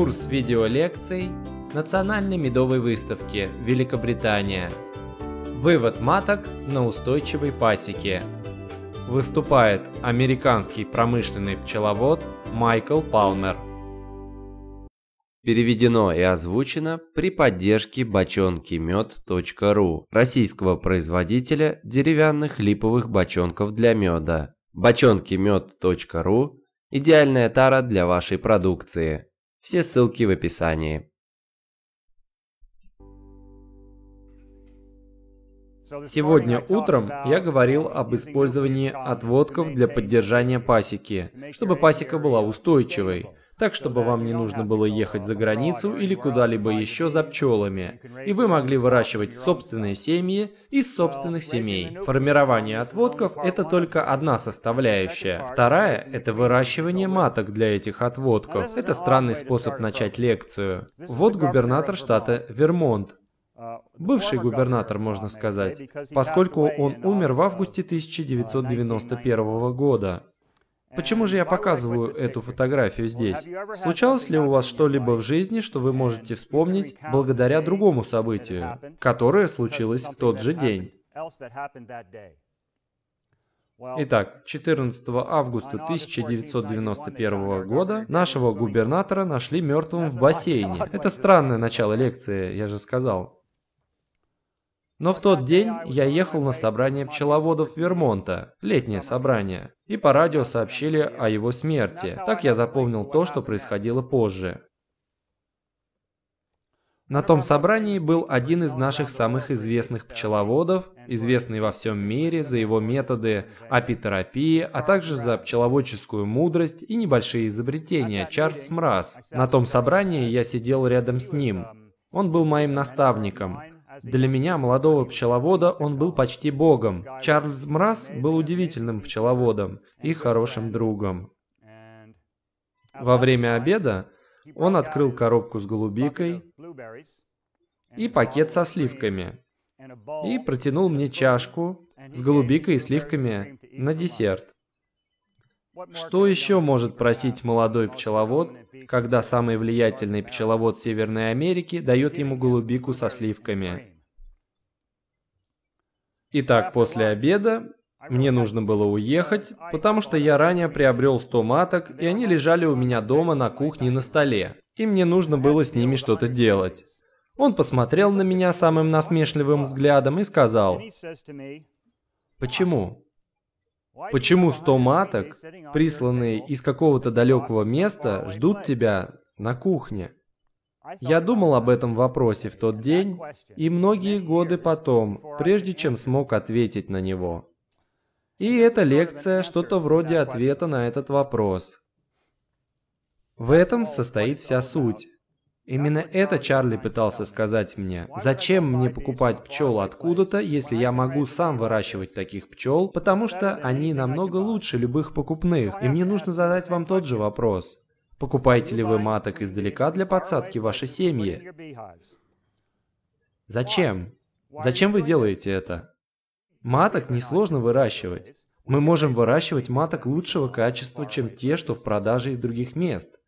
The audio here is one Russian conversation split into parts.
Курс видеолекций Национальной медовой выставки Великобритания. Вывод маток на устойчивой пасеке. Выступает американский промышленный пчеловод Майкл Палмер. Переведено и озвучено при поддержке бочонкимед.ру российского производителя деревянных липовых бочонков для меда. бочонкимед.ру – идеальная тара для вашей продукции. Все ссылки в описании. Сегодня утром я говорил об использовании отводков для поддержания пасеки, чтобы пасека была устойчивой, так чтобы вам не нужно было ехать за границу или куда-либо еще за пчелами, и вы могли выращивать собственные семьи из собственных семей. Формирование отводков – это только одна составляющая. Вторая – это выращивание маток для этих отводков. Это странный способ начать лекцию. Вот губернатор штата Вермонт. Бывший губернатор, можно сказать, поскольку он умер в августе 1991 года. Почему же я показываю эту фотографию здесь? Случалось ли у вас что-либо в жизни, что вы можете вспомнить благодаря другому событию, которое случилось в тот же день? Итак, 14 августа 1991 года нашего губернатора нашли мертвым в бассейне. Это странное начало лекции, я же сказал. Но в тот день я ехал на собрание пчеловодов Вермонта, летнее собрание, и по радио сообщили о его смерти. Так я запомнил то, что происходило позже. На том собрании был один из наших самых известных пчеловодов, известный во всем мире за его методы апитерапии, а также за пчеловодческую мудрость и небольшие изобретения, Чарльз Мраз. На том собрании я сидел рядом с ним. Он был моим наставником, для меня, молодого пчеловода, он был почти богом. Чарльз Мраз был удивительным пчеловодом и хорошим другом. Во время обеда он открыл коробку с голубикой и пакет со сливками и протянул мне чашку с голубикой и сливками на десерт. Что еще может просить молодой пчеловод, когда самый влиятельный пчеловод Северной Америки дает ему голубику со сливками? Итак, после обеда мне нужно было уехать, потому что я ранее приобрел 100 маток, и они лежали у меня дома на кухне на столе, и мне нужно было с ними что-то делать. Он посмотрел на меня самым насмешливым взглядом и сказал, «Почему? Почему 100 маток, присланные из какого-то далекого места, ждут тебя на кухне? Я думал об этом вопросе в тот день и многие годы потом, прежде чем смог ответить на него. И эта лекция что-то вроде ответа на этот вопрос. В этом состоит вся суть. Именно это Чарли пытался сказать мне. Зачем мне покупать пчел откуда-то, если я могу сам выращивать таких пчел, потому что они намного лучше любых покупных. И мне нужно задать вам тот же вопрос. Покупаете ли вы маток издалека для подсадки вашей семьи? Зачем? Зачем вы делаете это? Маток несложно выращивать. Мы можем выращивать маток лучшего качества, чем те, что в продаже из других мест.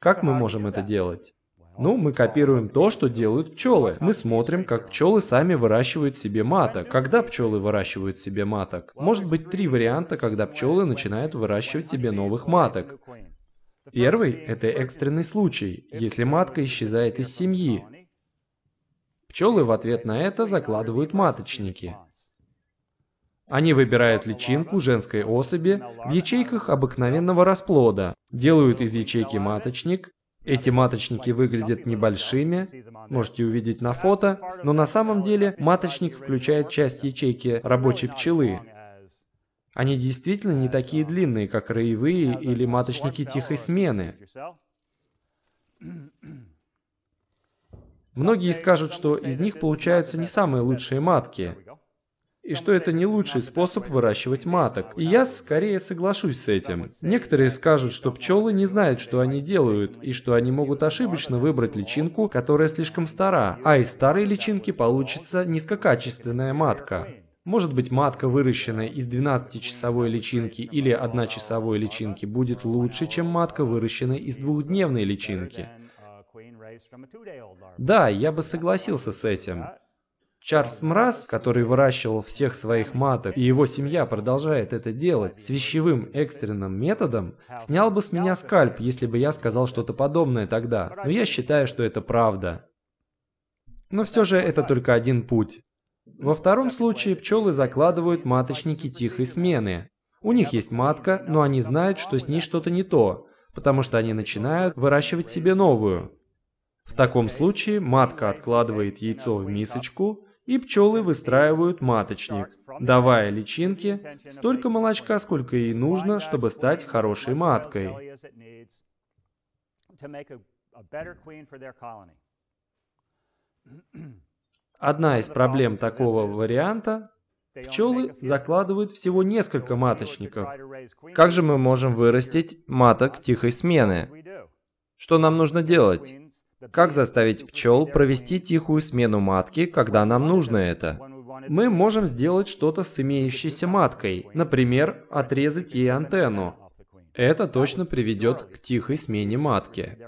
Как мы можем это делать? Ну, мы копируем то, что делают пчелы. Мы смотрим, как пчелы сами выращивают себе маток. Когда пчелы выращивают себе маток? Может быть, три варианта, когда пчелы начинают выращивать себе новых маток. Первый – это экстренный случай, если матка исчезает из семьи. Пчелы в ответ на это закладывают маточники. Они выбирают личинку женской особи в ячейках обыкновенного расплода, делают из ячейки маточник. Эти маточники выглядят небольшими, можете увидеть на фото, но на самом деле маточник включает часть ячейки рабочей пчелы. Они действительно не такие длинные, как роевые или маточники тихой смены. Многие скажут, что из них получаются не самые лучшие матки, и что это не лучший способ выращивать маток. И я скорее соглашусь с этим. Некоторые скажут, что пчелы не знают, что они делают, и что они могут ошибочно выбрать личинку, которая слишком стара, а из старой личинки получится низкокачественная матка. Может быть, матка, выращенная из 12-часовой личинки или 1-часовой личинки, будет лучше, чем матка, выращенная из двухдневной личинки. Да, я бы согласился с этим. Чарльз Мраз, который выращивал всех своих маток, и его семья продолжает это делать с вещевым экстренным методом, снял бы с меня скальп, если бы я сказал что-то подобное тогда. Но я считаю, что это правда. Но все же это только один путь. Во втором случае пчелы закладывают маточники тихой смены. У них есть матка, но они знают, что с ней что-то не то, потому что они начинают выращивать себе новую. В таком случае матка откладывает яйцо в мисочку, и пчелы выстраивают маточник, давая личинке столько молочка, сколько ей нужно, чтобы стать хорошей маткой. Одна из проблем такого варианта – пчелы закладывают всего несколько маточников. Как же мы можем вырастить маток тихой смены? Что нам нужно делать? Как заставить пчел провести тихую смену матки, когда нам нужно это? Мы можем сделать что-то с имеющейся маткой, например, отрезать ей антенну. Это точно приведет к тихой смене матки.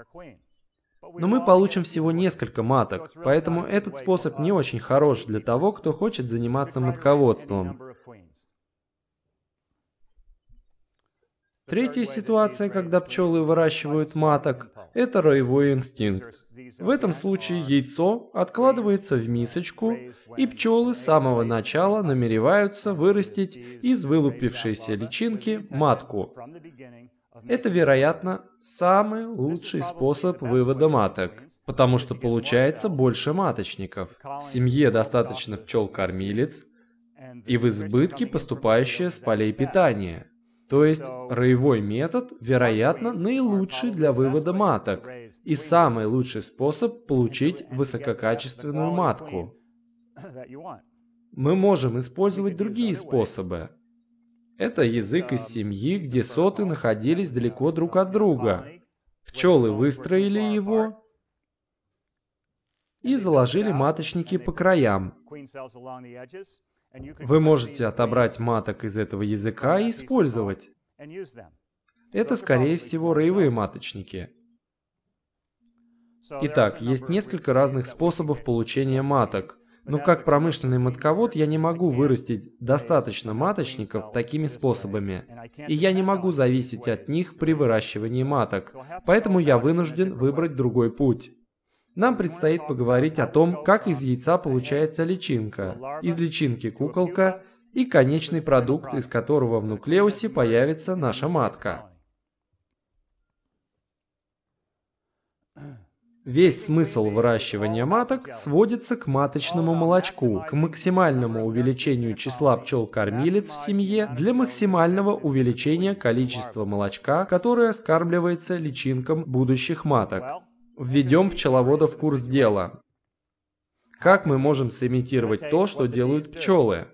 Но мы получим всего несколько маток, поэтому этот способ не очень хорош для того, кто хочет заниматься матководством. Третья ситуация, когда пчелы выращивают маток, это роевой инстинкт. В этом случае яйцо откладывается в мисочку, и пчелы с самого начала намереваются вырастить из вылупившейся личинки матку. Это, вероятно, самый лучший способ вывода маток, потому что получается больше маточников. В семье достаточно пчел-кормилец и в избытке поступающее с полей питания – то есть роевой метод, вероятно, наилучший для вывода маток и самый лучший способ получить высококачественную матку. Мы можем использовать другие способы. Это язык из семьи, где соты находились далеко друг от друга. Пчелы выстроили его и заложили маточники по краям. Вы можете отобрать маток из этого языка и использовать. Это, скорее всего, роевые маточники. Итак, есть несколько разных способов получения маток. Но как промышленный матковод я не могу вырастить достаточно маточников такими способами. И я не могу зависеть от них при выращивании маток. Поэтому я вынужден выбрать другой путь. Нам предстоит поговорить о том, как из яйца получается личинка, из личинки куколка и конечный продукт, из которого в нуклеусе появится наша матка. Весь смысл выращивания маток сводится к маточному молочку, к максимальному увеличению числа пчел-кормилец в семье для максимального увеличения количества молочка, которое скармливается личинкам будущих маток. Введем пчеловода в курс дела. Как мы можем сымитировать то, что делают пчелы?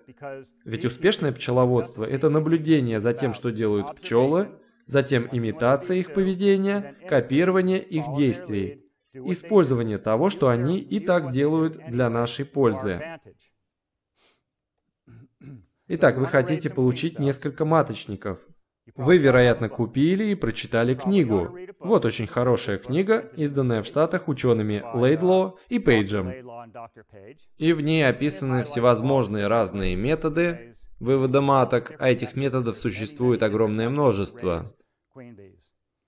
Ведь успешное пчеловодство – это наблюдение за тем, что делают пчелы, затем имитация их поведения, копирование их действий, использование того, что они и так делают для нашей пользы. Итак, вы хотите получить несколько маточников. Вы, вероятно, купили и прочитали книгу. Вот очень хорошая книга, изданная в Штатах учеными Лейдло и Пейджем. И в ней описаны всевозможные разные методы вывода маток, а этих методов существует огромное множество.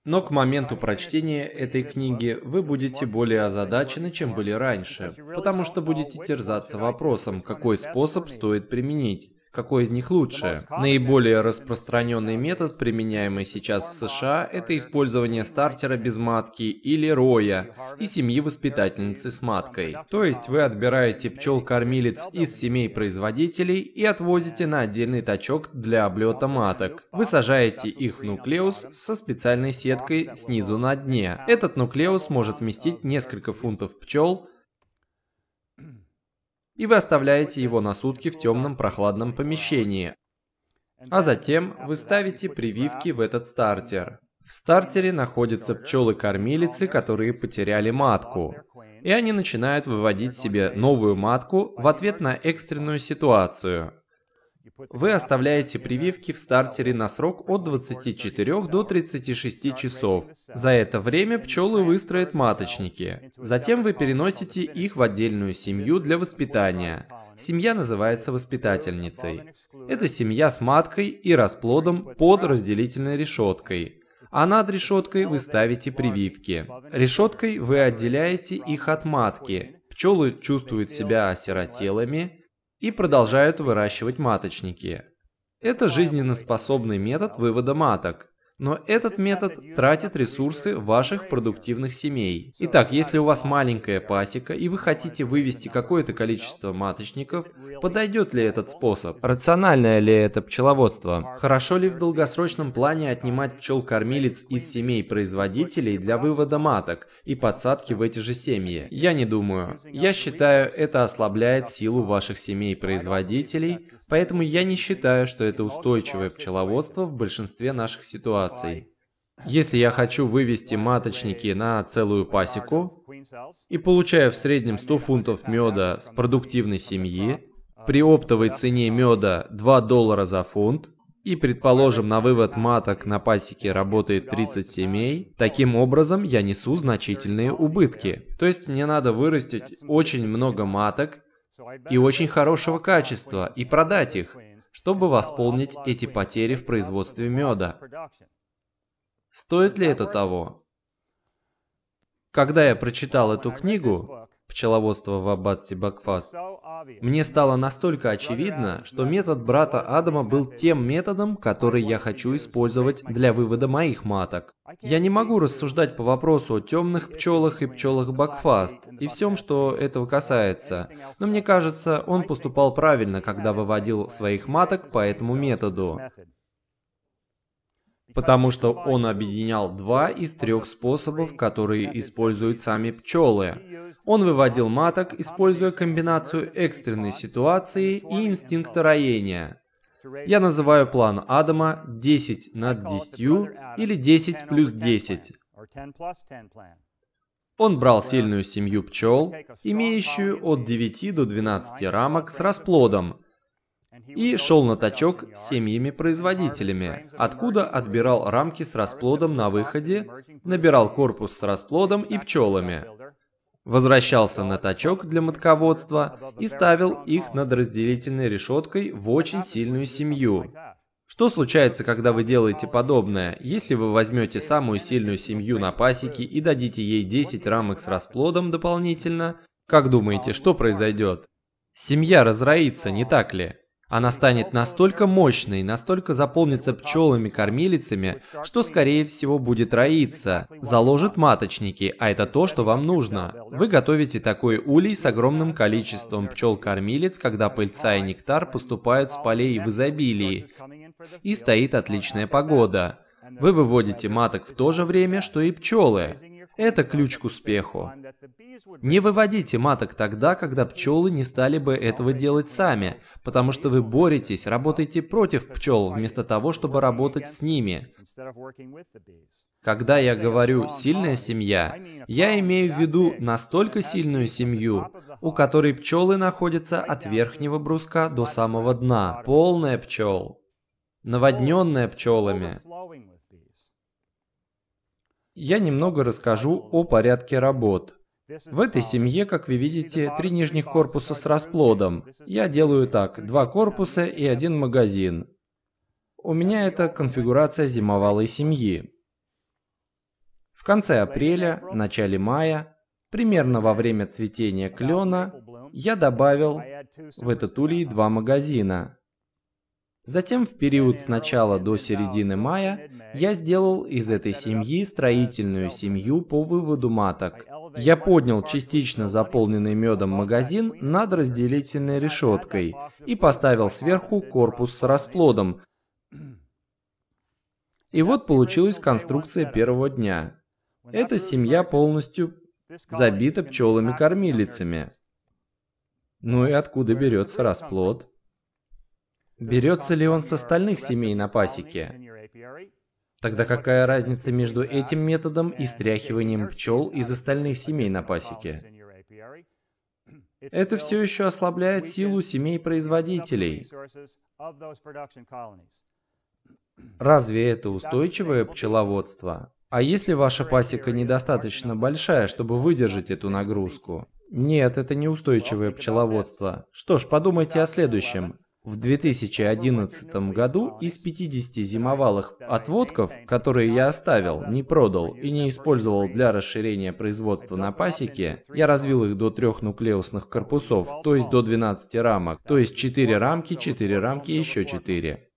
Но к моменту прочтения этой книги вы будете более озадачены, чем были раньше, потому что будете терзаться вопросом, какой способ стоит применить какой из них лучше. Наиболее распространенный метод, применяемый сейчас в США, это использование стартера без матки или роя и семьи воспитательницы с маткой. То есть вы отбираете пчел-кормилец из семей производителей и отвозите на отдельный тачок для облета маток. Вы сажаете их в нуклеус со специальной сеткой снизу на дне. Этот нуклеус может вместить несколько фунтов пчел, и вы оставляете его на сутки в темном прохладном помещении. А затем вы ставите прививки в этот стартер. В стартере находятся пчелы-кормилицы, которые потеряли матку. И они начинают выводить себе новую матку в ответ на экстренную ситуацию. Вы оставляете прививки в стартере на срок от 24 до 36 часов. За это время пчелы выстроят маточники. Затем вы переносите их в отдельную семью для воспитания. Семья называется воспитательницей. Это семья с маткой и расплодом под разделительной решеткой – а над решеткой вы ставите прививки. Решеткой вы отделяете их от матки. Пчелы чувствуют себя осиротелыми, и продолжают выращивать маточники. Это жизненноспособный метод вывода маток, но этот метод тратит ресурсы ваших продуктивных семей. Итак, если у вас маленькая пасека и вы хотите вывести какое-то количество маточников, подойдет ли этот способ? Рациональное ли это пчеловодство? Хорошо ли в долгосрочном плане отнимать пчел-кормилец из семей производителей для вывода маток и подсадки в эти же семьи? Я не думаю. Я считаю, это ослабляет силу ваших семей-производителей, поэтому я не считаю, что это устойчивое пчеловодство в большинстве наших ситуаций ситуаций. Если я хочу вывести маточники на целую пасеку и получаю в среднем 100 фунтов меда с продуктивной семьи, при оптовой цене меда 2 доллара за фунт, и, предположим, на вывод маток на пасеке работает 30 семей, таким образом я несу значительные убытки. То есть мне надо вырастить очень много маток и очень хорошего качества и продать их, чтобы восполнить эти потери в производстве меда. Стоит ли это того? Когда я прочитал эту книгу «Пчеловодство в аббатстве Бакфас», мне стало настолько очевидно, что метод брата Адама был тем методом, который я хочу использовать для вывода моих маток. Я не могу рассуждать по вопросу о темных пчелах и пчелах Бакфаст и всем, что этого касается, но мне кажется, он поступал правильно, когда выводил своих маток по этому методу потому что он объединял два из трех способов, которые используют сами пчелы. Он выводил маток, используя комбинацию экстренной ситуации и инстинкта роения. Я называю план Адама 10 над 10 или 10 плюс 10. Он брал сильную семью пчел, имеющую от 9 до 12 рамок с расплодом, и шел на точок с семьями-производителями, откуда отбирал рамки с расплодом на выходе, набирал корпус с расплодом и пчелами, возвращался на точок для матководства и ставил их над разделительной решеткой в очень сильную семью. Что случается, когда вы делаете подобное, если вы возьмете самую сильную семью на пасеке и дадите ей 10 рамок с расплодом дополнительно, как думаете, что произойдет? Семья разроится, не так ли? Она станет настолько мощной, настолько заполнится пчелами-кормилицами, что, скорее всего, будет роиться, заложит маточники, а это то, что вам нужно. Вы готовите такой улей с огромным количеством пчел кормилиц когда пыльца и нектар поступают с полей в изобилии, и стоит отличная погода. Вы выводите маток в то же время, что и пчелы. Это ключ к успеху. Не выводите маток тогда, когда пчелы не стали бы этого делать сами, потому что вы боретесь, работаете против пчел, вместо того, чтобы работать с ними. Когда я говорю «сильная семья», я имею в виду настолько сильную семью, у которой пчелы находятся от верхнего бруска до самого дна, полная пчел, наводненная пчелами я немного расскажу о порядке работ. В этой семье, как вы видите, три нижних корпуса с расплодом. Я делаю так, два корпуса и один магазин. У меня это конфигурация зимовалой семьи. В конце апреля, начале мая, примерно во время цветения клена, я добавил в этот улей два магазина. Затем в период с начала до середины мая я сделал из этой семьи строительную семью по выводу маток. Я поднял частично заполненный медом магазин над разделительной решеткой и поставил сверху корпус с расплодом. И вот получилась конструкция первого дня. Эта семья полностью забита пчелами-кормилицами. Ну и откуда берется расплод? Берется ли он с остальных семей на пасеке? Тогда какая разница между этим методом и стряхиванием пчел из остальных семей на пасеке? Это все еще ослабляет силу семей производителей. Разве это устойчивое пчеловодство? А если ваша пасека недостаточно большая, чтобы выдержать эту нагрузку? Нет, это не устойчивое пчеловодство. Что ж, подумайте о следующем. В 2011 году из 50 зимовалых отводков, которые я оставил, не продал и не использовал для расширения производства на пасеке, я развил их до трех нуклеусных корпусов, то есть до 12 рамок, то есть 4 рамки, 4 рамки, еще 4.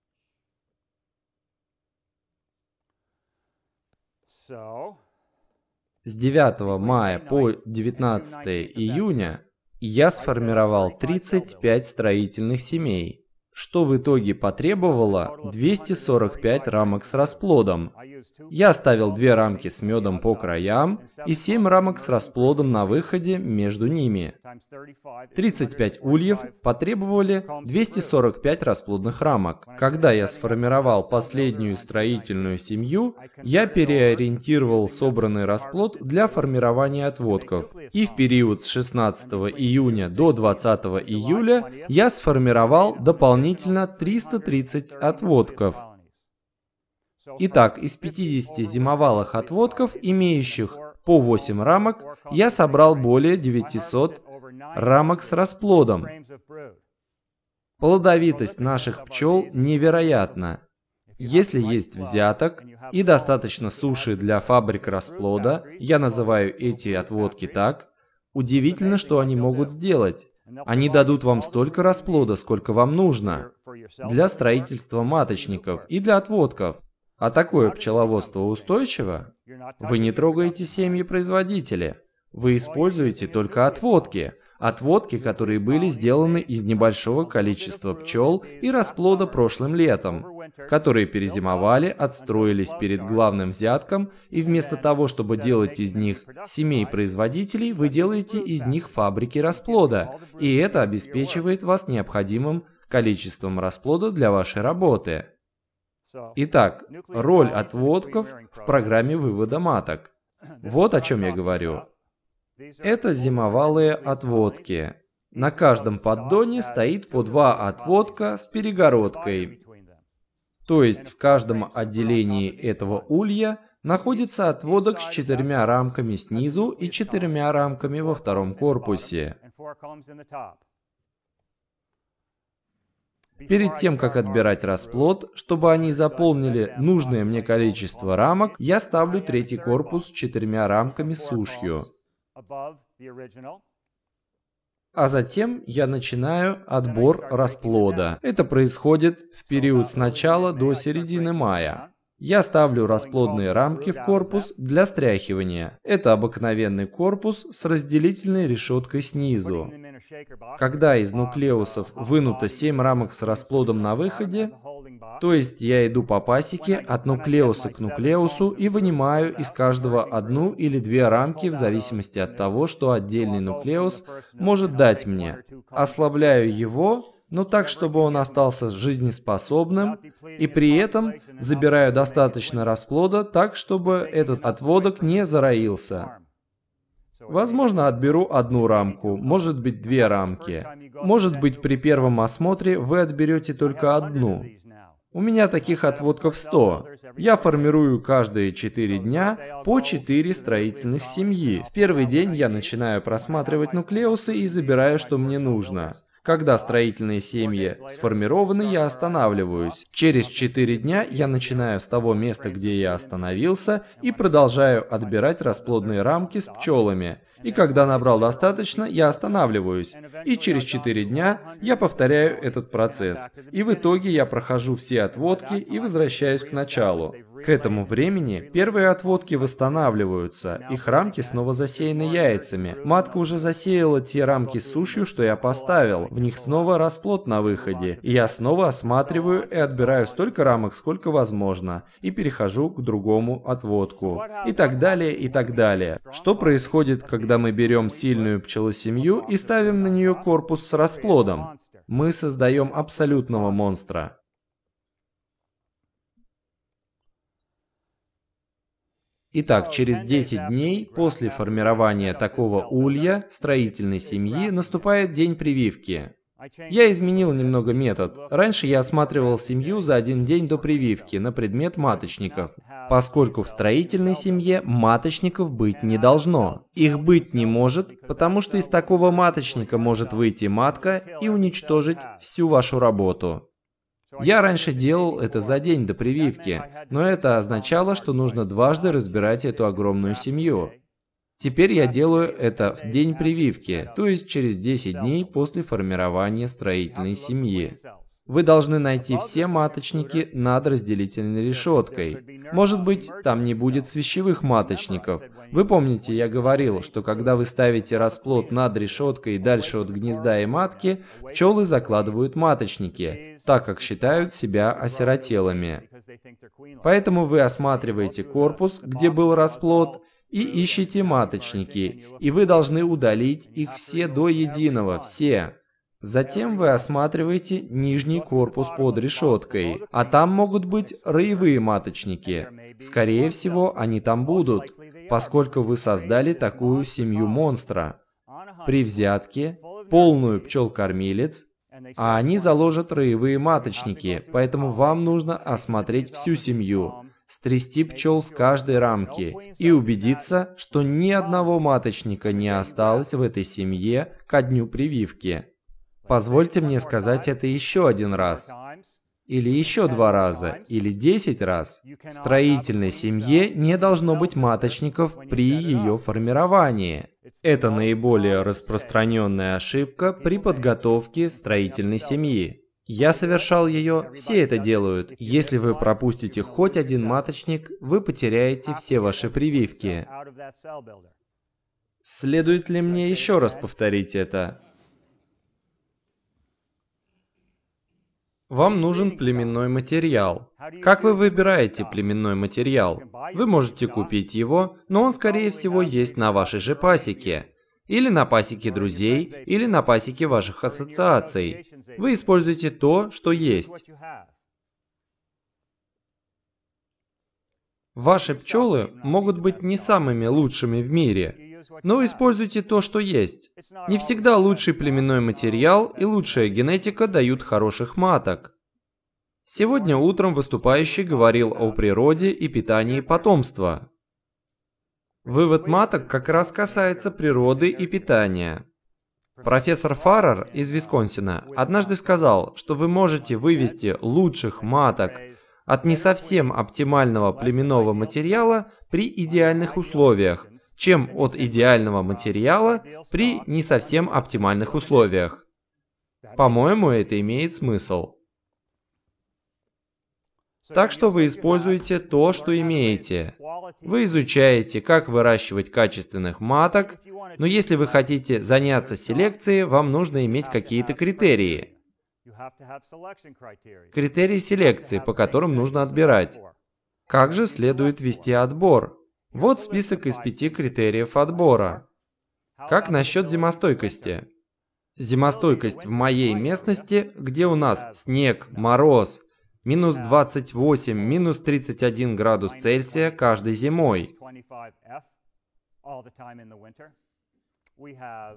С 9 мая по 19 июня я сформировал 35 строительных семей что в итоге потребовало 245 рамок с расплодом. Я ставил две рамки с медом по краям и 7 рамок с расплодом на выходе между ними. 35 ульев потребовали 245 расплодных рамок. Когда я сформировал последнюю строительную семью, я переориентировал собранный расплод для формирования отводков. И в период с 16 июня до 20 июля я сформировал дополнительные дополнительно 330 отводков. Итак, из 50 зимовалых отводков, имеющих по 8 рамок, я собрал более 900 рамок с расплодом. Плодовитость наших пчел невероятна. Если есть взяток и достаточно суши для фабрик расплода, я называю эти отводки так, удивительно, что они могут сделать. Они дадут вам столько расплода, сколько вам нужно для строительства маточников и для отводков. А такое пчеловодство устойчиво? Вы не трогаете семьи производителя. Вы используете только отводки – Отводки, которые были сделаны из небольшого количества пчел и расплода прошлым летом, которые перезимовали, отстроились перед главным взятком, и вместо того, чтобы делать из них семей производителей, вы делаете из них фабрики расплода, и это обеспечивает вас необходимым количеством расплода для вашей работы. Итак, роль отводков в программе вывода маток. Вот о чем я говорю. Это зимовалые отводки. На каждом поддоне стоит по два отводка с перегородкой. То есть в каждом отделении этого улья находится отводок с четырьмя рамками снизу и четырьмя рамками во втором корпусе. Перед тем, как отбирать расплод, чтобы они заполнили нужное мне количество рамок, я ставлю третий корпус с четырьмя рамками сушью а затем я начинаю отбор расплода. Это происходит в период с начала до середины мая. Я ставлю расплодные рамки в корпус для стряхивания. Это обыкновенный корпус с разделительной решеткой снизу. Когда из нуклеусов uh, вынуто 7 рамок с расплодом на выходе, то есть я иду по пасеке от нуклеуса к нуклеусу и вынимаю из каждого одну или две рамки в зависимости от того, что отдельный нуклеус может дать мне. Ослабляю его, но так, чтобы он остался жизнеспособным, и при этом забираю достаточно расплода так, чтобы этот отводок не зароился. Возможно, отберу одну рамку, может быть две рамки. Может быть при первом осмотре вы отберете только одну. У меня таких отводков 100. Я формирую каждые 4 дня по 4 строительных семьи. В первый день я начинаю просматривать нуклеусы и забираю, что мне нужно. Когда строительные семьи сформированы, я останавливаюсь. Через 4 дня я начинаю с того места, где я остановился, и продолжаю отбирать расплодные рамки с пчелами. И когда набрал достаточно, я останавливаюсь. И через 4 дня я повторяю этот процесс. И в итоге я прохожу все отводки и возвращаюсь к началу. К этому времени первые отводки восстанавливаются, их рамки снова засеяны яйцами. Матка уже засеяла те рамки с сушью, что я поставил. В них снова расплод на выходе. И я снова осматриваю и отбираю столько рамок, сколько возможно. И перехожу к другому отводку. И так далее, и так далее. Что происходит, когда мы берем сильную пчелосемью и ставим на нее корпус с расплодом? мы создаем абсолютного монстра. Итак, через 10 дней после формирования такого улья строительной семьи наступает день прививки. Я изменил немного метод. Раньше я осматривал семью за один день до прививки на предмет маточников, поскольку в строительной семье маточников быть не должно. Их быть не может, потому что из такого маточника может выйти матка и уничтожить всю вашу работу. Я раньше делал это за день до прививки, но это означало, что нужно дважды разбирать эту огромную семью. Теперь я делаю это в день прививки, то есть через 10 дней после формирования строительной семьи. Вы должны найти все маточники над разделительной решеткой. Может быть, там не будет свящевых маточников. Вы помните, я говорил, что когда вы ставите расплод над решеткой дальше от гнезда и матки, пчелы закладывают маточники, так как считают себя осиротелыми. Поэтому вы осматриваете корпус, где был расплод, и ищите маточники, и вы должны удалить их все до единого, все. Затем вы осматриваете нижний корпус под решеткой, а там могут быть роевые маточники. Скорее всего, они там будут, поскольку вы создали такую семью монстра. При взятке полную пчел-кормилец, а они заложат роевые маточники, поэтому вам нужно осмотреть всю семью, стрясти пчел с каждой рамки и убедиться, что ни одного маточника не осталось в этой семье ко дню прививки. Позвольте мне сказать это еще один раз. Или еще два раза, или десять раз. В строительной семье не должно быть маточников при ее формировании. Это наиболее распространенная ошибка при подготовке строительной семьи. Я совершал ее, все это делают. Если вы пропустите хоть один маточник, вы потеряете все ваши прививки. Следует ли мне еще раз повторить это? Вам нужен племенной материал. Как вы выбираете племенной материал? Вы можете купить его, но он, скорее всего, есть на вашей же пасеке или на пасеке друзей, или на пасеке ваших ассоциаций. Вы используете то, что есть. Ваши пчелы могут быть не самыми лучшими в мире, но используйте то, что есть. Не всегда лучший племенной материал и лучшая генетика дают хороших маток. Сегодня утром выступающий говорил о природе и питании потомства. Вывод маток как раз касается природы и питания. Профессор Фаррер из Висконсина однажды сказал, что вы можете вывести лучших маток от не совсем оптимального племенного материала при идеальных условиях, чем от идеального материала при не совсем оптимальных условиях. По-моему, это имеет смысл. Так что вы используете то, что имеете. Вы изучаете, как выращивать качественных маток, но если вы хотите заняться селекцией, вам нужно иметь какие-то критерии. Критерии селекции, по которым нужно отбирать. Как же следует вести отбор? Вот список из пяти критериев отбора. Как насчет зимостойкости? Зимостойкость в моей местности, где у нас снег, мороз, минус 28, минус 31 градус Цельсия каждой зимой.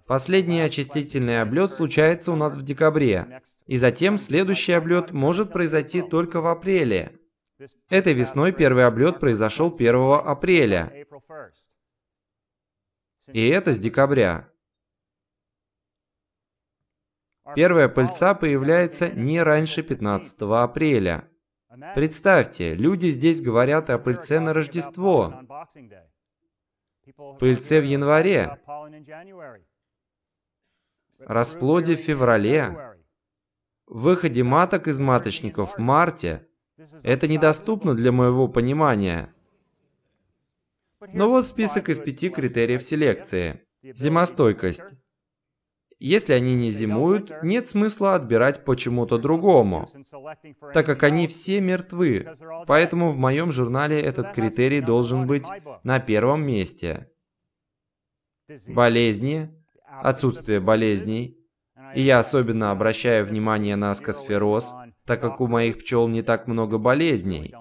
Последний очистительный облет случается у нас в декабре, и затем следующий облет может произойти только в апреле. Этой весной первый облет произошел 1 апреля, и это с декабря. Первая пыльца появляется не раньше 15 апреля. Представьте, люди здесь говорят о пыльце на Рождество, пыльце в январе, расплоде в феврале, выходе маток из маточников в марте. Это недоступно для моего понимания. Но вот список из пяти критериев селекции. Зимостойкость. Если они не зимуют, нет смысла отбирать почему-то другому, так как они все мертвы. Поэтому в моем журнале этот критерий должен быть на первом месте. Болезни, отсутствие болезней. И я особенно обращаю внимание на аскосфероз, так как у моих пчел не так много болезней.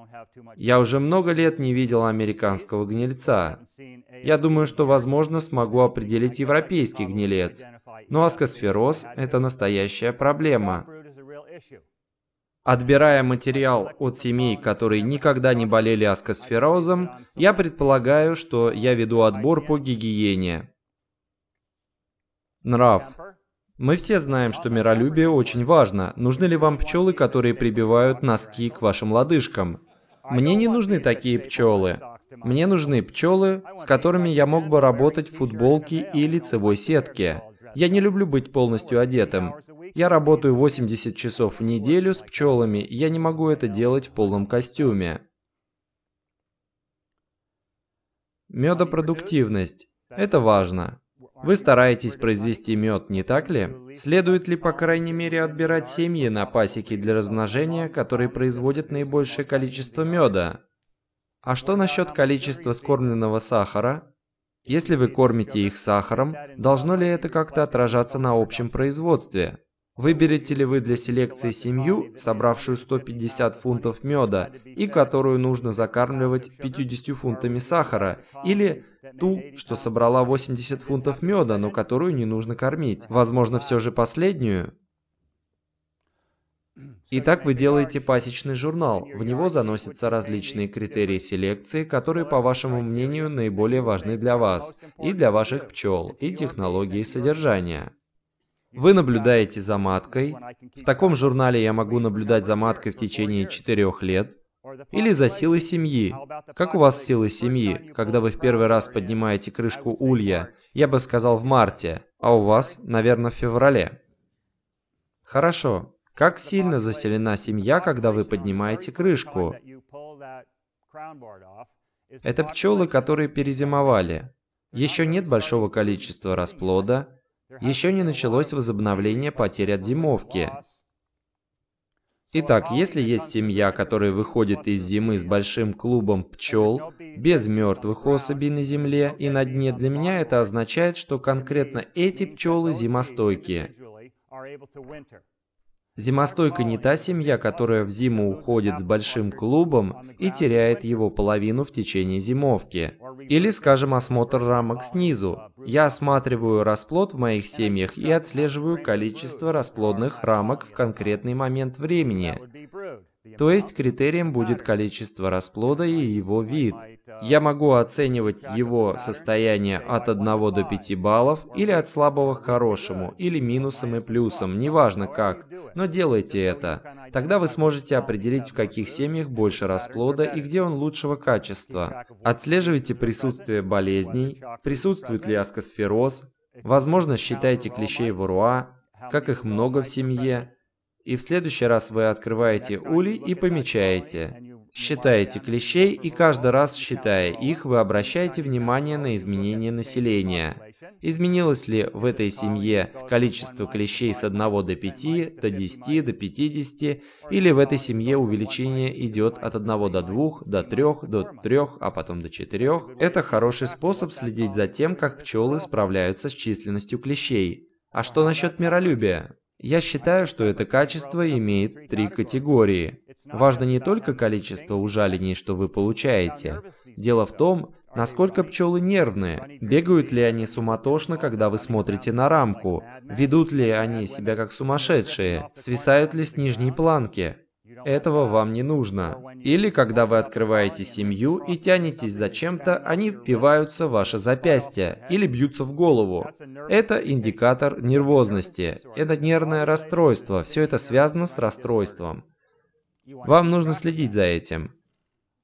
Я уже много лет не видел американского гнильца. Я думаю, что, возможно, смогу определить европейский гнилец. Но ну, аскосфероз – это настоящая проблема. Отбирая материал от семей, которые никогда не болели аскосферозом, я предполагаю, что я веду отбор по гигиене. Нрав. Мы все знаем, что миролюбие очень важно. Нужны ли вам пчелы, которые прибивают носки к вашим лодыжкам? Мне не нужны такие пчелы. Мне нужны пчелы, с которыми я мог бы работать в футболке и лицевой сетке. Я не люблю быть полностью одетым. Я работаю 80 часов в неделю с пчелами, и я не могу это делать в полном костюме. Медопродуктивность. Это важно. Вы стараетесь произвести мед, не так ли? Следует ли, по крайней мере, отбирать семьи на пасеки для размножения, которые производят наибольшее количество меда? А что насчет количества скормленного сахара? Если вы кормите их сахаром, должно ли это как-то отражаться на общем производстве? Выберете ли вы для селекции семью, собравшую 150 фунтов меда и которую нужно закармливать 50 фунтами сахара, или ту, что собрала 80 фунтов меда, но которую не нужно кормить? Возможно, все же последнюю? Итак, вы делаете пасечный журнал. В него заносятся различные критерии селекции, которые, по вашему мнению, наиболее важны для вас, и для ваших пчел, и технологии содержания. Вы наблюдаете за маткой. В таком журнале я могу наблюдать за маткой в течение четырех лет. Или за силой семьи. Как у вас силы семьи? Когда вы в первый раз поднимаете крышку улья, я бы сказал в марте, а у вас, наверное, в феврале. Хорошо, как сильно заселена семья, когда вы поднимаете крышку? Это пчелы, которые перезимовали. Еще нет большого количества расплода, еще не началось возобновление потерь от зимовки. Итак, если есть семья, которая выходит из зимы с большим клубом пчел, без мертвых особей на земле и на дне, для меня это означает, что конкретно эти пчелы зимостойкие. Зимостойка не та семья, которая в зиму уходит с большим клубом и теряет его половину в течение зимовки. Или, скажем, осмотр рамок снизу. Я осматриваю расплод в моих семьях и отслеживаю количество расплодных рамок в конкретный момент времени. То есть критерием будет количество расплода и его вид. Я могу оценивать его состояние от 1 до 5 баллов, или от слабого к хорошему, или минусом и плюсом, неважно как, но делайте это. Тогда вы сможете определить, в каких семьях больше расплода и где он лучшего качества. Отслеживайте присутствие болезней, присутствует ли аскосфероз, возможно, считайте клещей воруа, как их много в семье, и в следующий раз вы открываете улей и помечаете. Считаете клещей, и каждый раз, считая их, вы обращаете внимание на изменения населения. Изменилось ли в этой семье количество клещей с 1 до 5, до 10, до 50, или в этой семье увеличение идет от 1 до 2, до 3, до 3, а потом до 4. Это хороший способ следить за тем, как пчелы справляются с численностью клещей. А что насчет миролюбия? Я считаю, что это качество имеет три категории. Важно не только количество ужалений, что вы получаете. Дело в том, насколько пчелы нервные, бегают ли они суматошно, когда вы смотрите на рамку, ведут ли они себя как сумасшедшие, свисают ли с нижней планки. Этого вам не нужно. Или когда вы открываете семью и тянетесь за чем-то, они впиваются в ваше запястье или бьются в голову. Это индикатор нервозности. Это нервное расстройство. Все это связано с расстройством. Вам нужно следить за этим.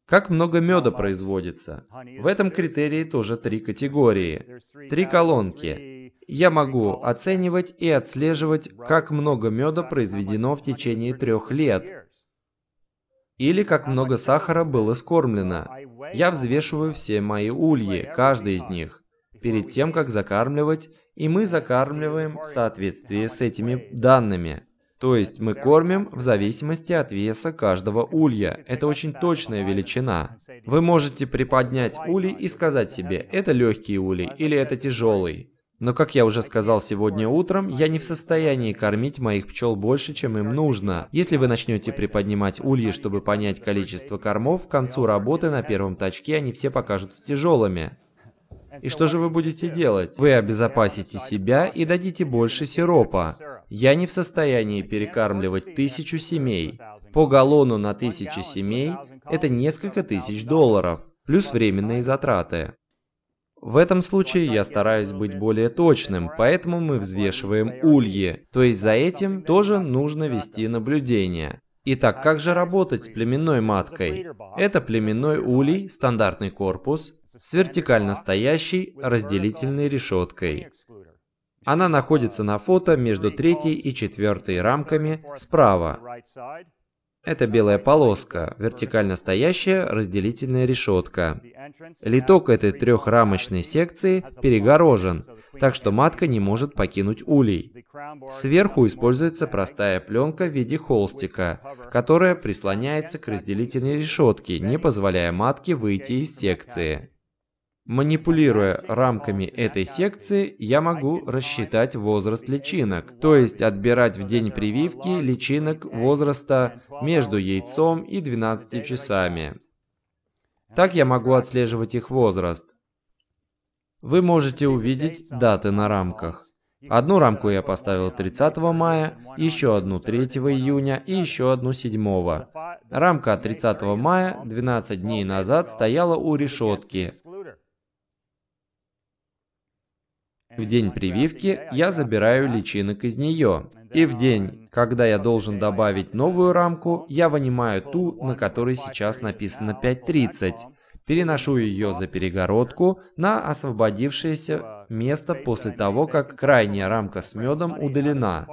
Как много меда производится? В этом критерии тоже три категории. Три колонки. Я могу оценивать и отслеживать, как много меда произведено в течение трех лет или как много сахара было скормлено. Я взвешиваю все мои ульи, каждый из них, перед тем, как закармливать, и мы закармливаем в соответствии с этими данными. То есть мы кормим в зависимости от веса каждого улья. Это очень точная величина. Вы можете приподнять улей и сказать себе, это легкий улей или это тяжелый. Но, как я уже сказал сегодня утром, я не в состоянии кормить моих пчел больше, чем им нужно. Если вы начнете приподнимать ульи, чтобы понять количество кормов, к концу работы на первом тачке они все покажутся тяжелыми. И что же вы будете делать? Вы обезопасите себя и дадите больше сиропа. Я не в состоянии перекармливать тысячу семей. По галлону на тысячу семей – это несколько тысяч долларов, плюс временные затраты. В этом случае я стараюсь быть более точным, поэтому мы взвешиваем ульи, то есть за этим тоже нужно вести наблюдение. Итак, как же работать с племенной маткой? Это племенной улей, стандартный корпус, с вертикально стоящей разделительной решеткой. Она находится на фото между третьей и четвертой рамками справа. Это белая полоска, вертикально стоящая разделительная решетка. Литок этой трехрамочной секции перегорожен, так что матка не может покинуть улей. Сверху используется простая пленка в виде холстика, которая прислоняется к разделительной решетке, не позволяя матке выйти из секции. Манипулируя рамками этой секции, я могу рассчитать возраст личинок, то есть отбирать в день прививки личинок возраста между яйцом и 12 часами. Так я могу отслеживать их возраст. Вы можете увидеть даты на рамках. Одну рамку я поставил 30 мая, еще одну 3 июня и еще одну 7. Рамка 30 мая 12 дней назад стояла у решетки, В день прививки я забираю личинок из нее. И в день, когда я должен добавить новую рамку, я вынимаю ту, на которой сейчас написано 5.30. Переношу ее за перегородку на освободившееся место после того, как крайняя рамка с медом удалена.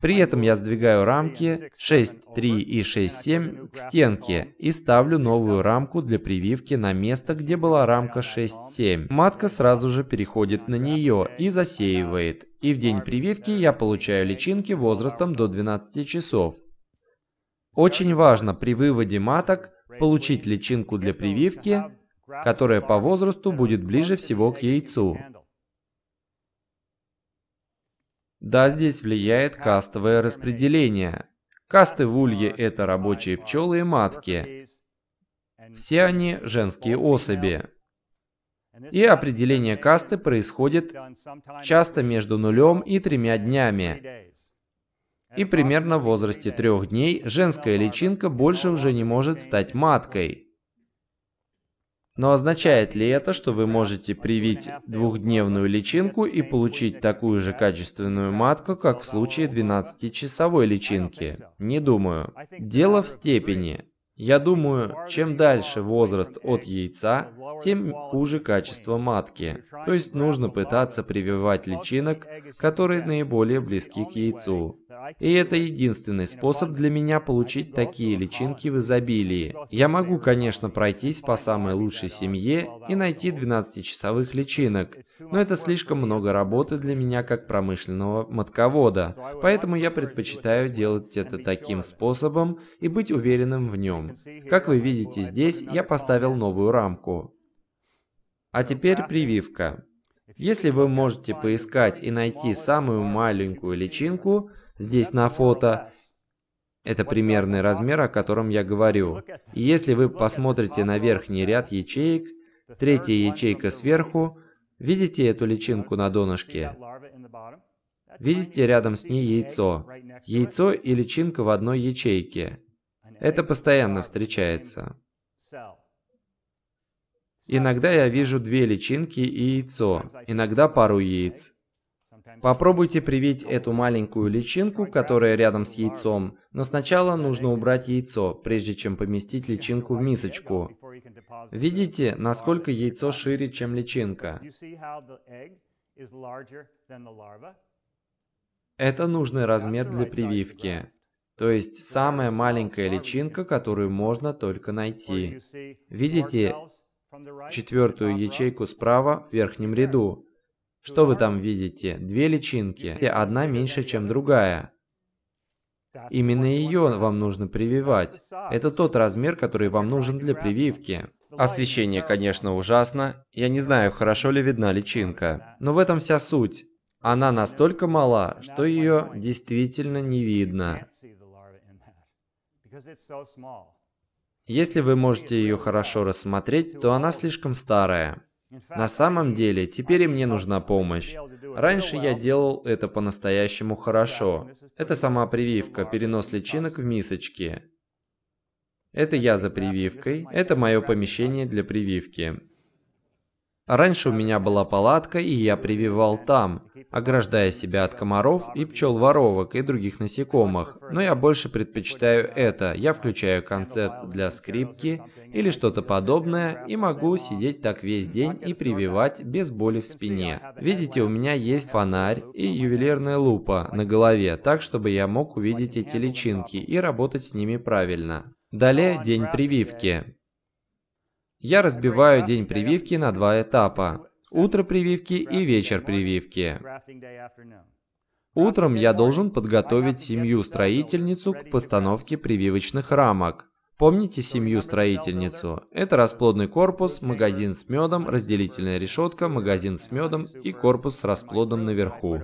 При этом я сдвигаю рамки 6.3 и 6.7 к стенке и ставлю новую рамку для прививки на место, где была рамка 6.7. Матка сразу же переходит на нее и засеивает. И в день прививки я получаю личинки возрастом до 12 часов. Очень важно при выводе маток получить личинку для прививки, которая по возрасту будет ближе всего к яйцу. Да, здесь влияет кастовое распределение. Касты в улье — это рабочие пчелы и матки. Все они женские особи. И определение касты происходит часто между нулем и тремя днями. И примерно в возрасте трех дней женская личинка больше уже не может стать маткой. Но означает ли это, что вы можете привить двухдневную личинку и получить такую же качественную матку, как в случае 12-часовой личинки? Не думаю. Дело в степени. Я думаю, чем дальше возраст от яйца, тем хуже качество матки. То есть нужно пытаться прививать личинок, которые наиболее близки к яйцу. И это единственный способ для меня получить такие личинки в изобилии. Я могу, конечно, пройтись по самой лучшей семье и найти 12-часовых личинок, но это слишком много работы для меня как промышленного мотковода, поэтому я предпочитаю делать это таким способом и быть уверенным в нем. Как вы видите здесь, я поставил новую рамку. А теперь прививка. Если вы можете поискать и найти самую маленькую личинку, Здесь на фото это примерный размер, о котором я говорю. И если вы посмотрите на верхний ряд ячеек, третья ячейка сверху, видите эту личинку на донышке? Видите рядом с ней яйцо? Яйцо и личинка в одной ячейке. Это постоянно встречается. Иногда я вижу две личинки и яйцо, иногда пару яиц. Попробуйте привить эту маленькую личинку, которая рядом с яйцом, но сначала нужно убрать яйцо, прежде чем поместить личинку в мисочку. Видите, насколько яйцо шире, чем личинка? Это нужный размер для прививки. То есть самая маленькая личинка, которую можно только найти. Видите четвертую ячейку справа в верхнем ряду? Что вы там видите? Две личинки, одна меньше, чем другая. Именно ее вам нужно прививать. Это тот размер, который вам нужен для прививки. Освещение, конечно, ужасно. Я не знаю, хорошо ли видна личинка. Но в этом вся суть. Она настолько мала, что ее действительно не видно. Если вы можете ее хорошо рассмотреть, то она слишком старая. На самом деле, теперь и мне нужна помощь. Раньше я делал это по-настоящему хорошо. Это сама прививка, перенос личинок в мисочки. Это я за прививкой, это мое помещение для прививки. Раньше у меня была палатка, и я прививал там, ограждая себя от комаров и пчел-воровок и других насекомых. Но я больше предпочитаю это. Я включаю концерт для скрипки, или что-то подобное, и могу сидеть так весь день и прививать без боли в спине. Видите, у меня есть фонарь и ювелирная лупа на голове, так чтобы я мог увидеть эти личинки и работать с ними правильно. Далее день прививки. Я разбиваю день прививки на два этапа. Утро прививки и вечер прививки. Утром я должен подготовить семью-строительницу к постановке прививочных рамок. Помните семью-строительницу? Это расплодный корпус, магазин с медом, разделительная решетка, магазин с медом и корпус с расплодом наверху.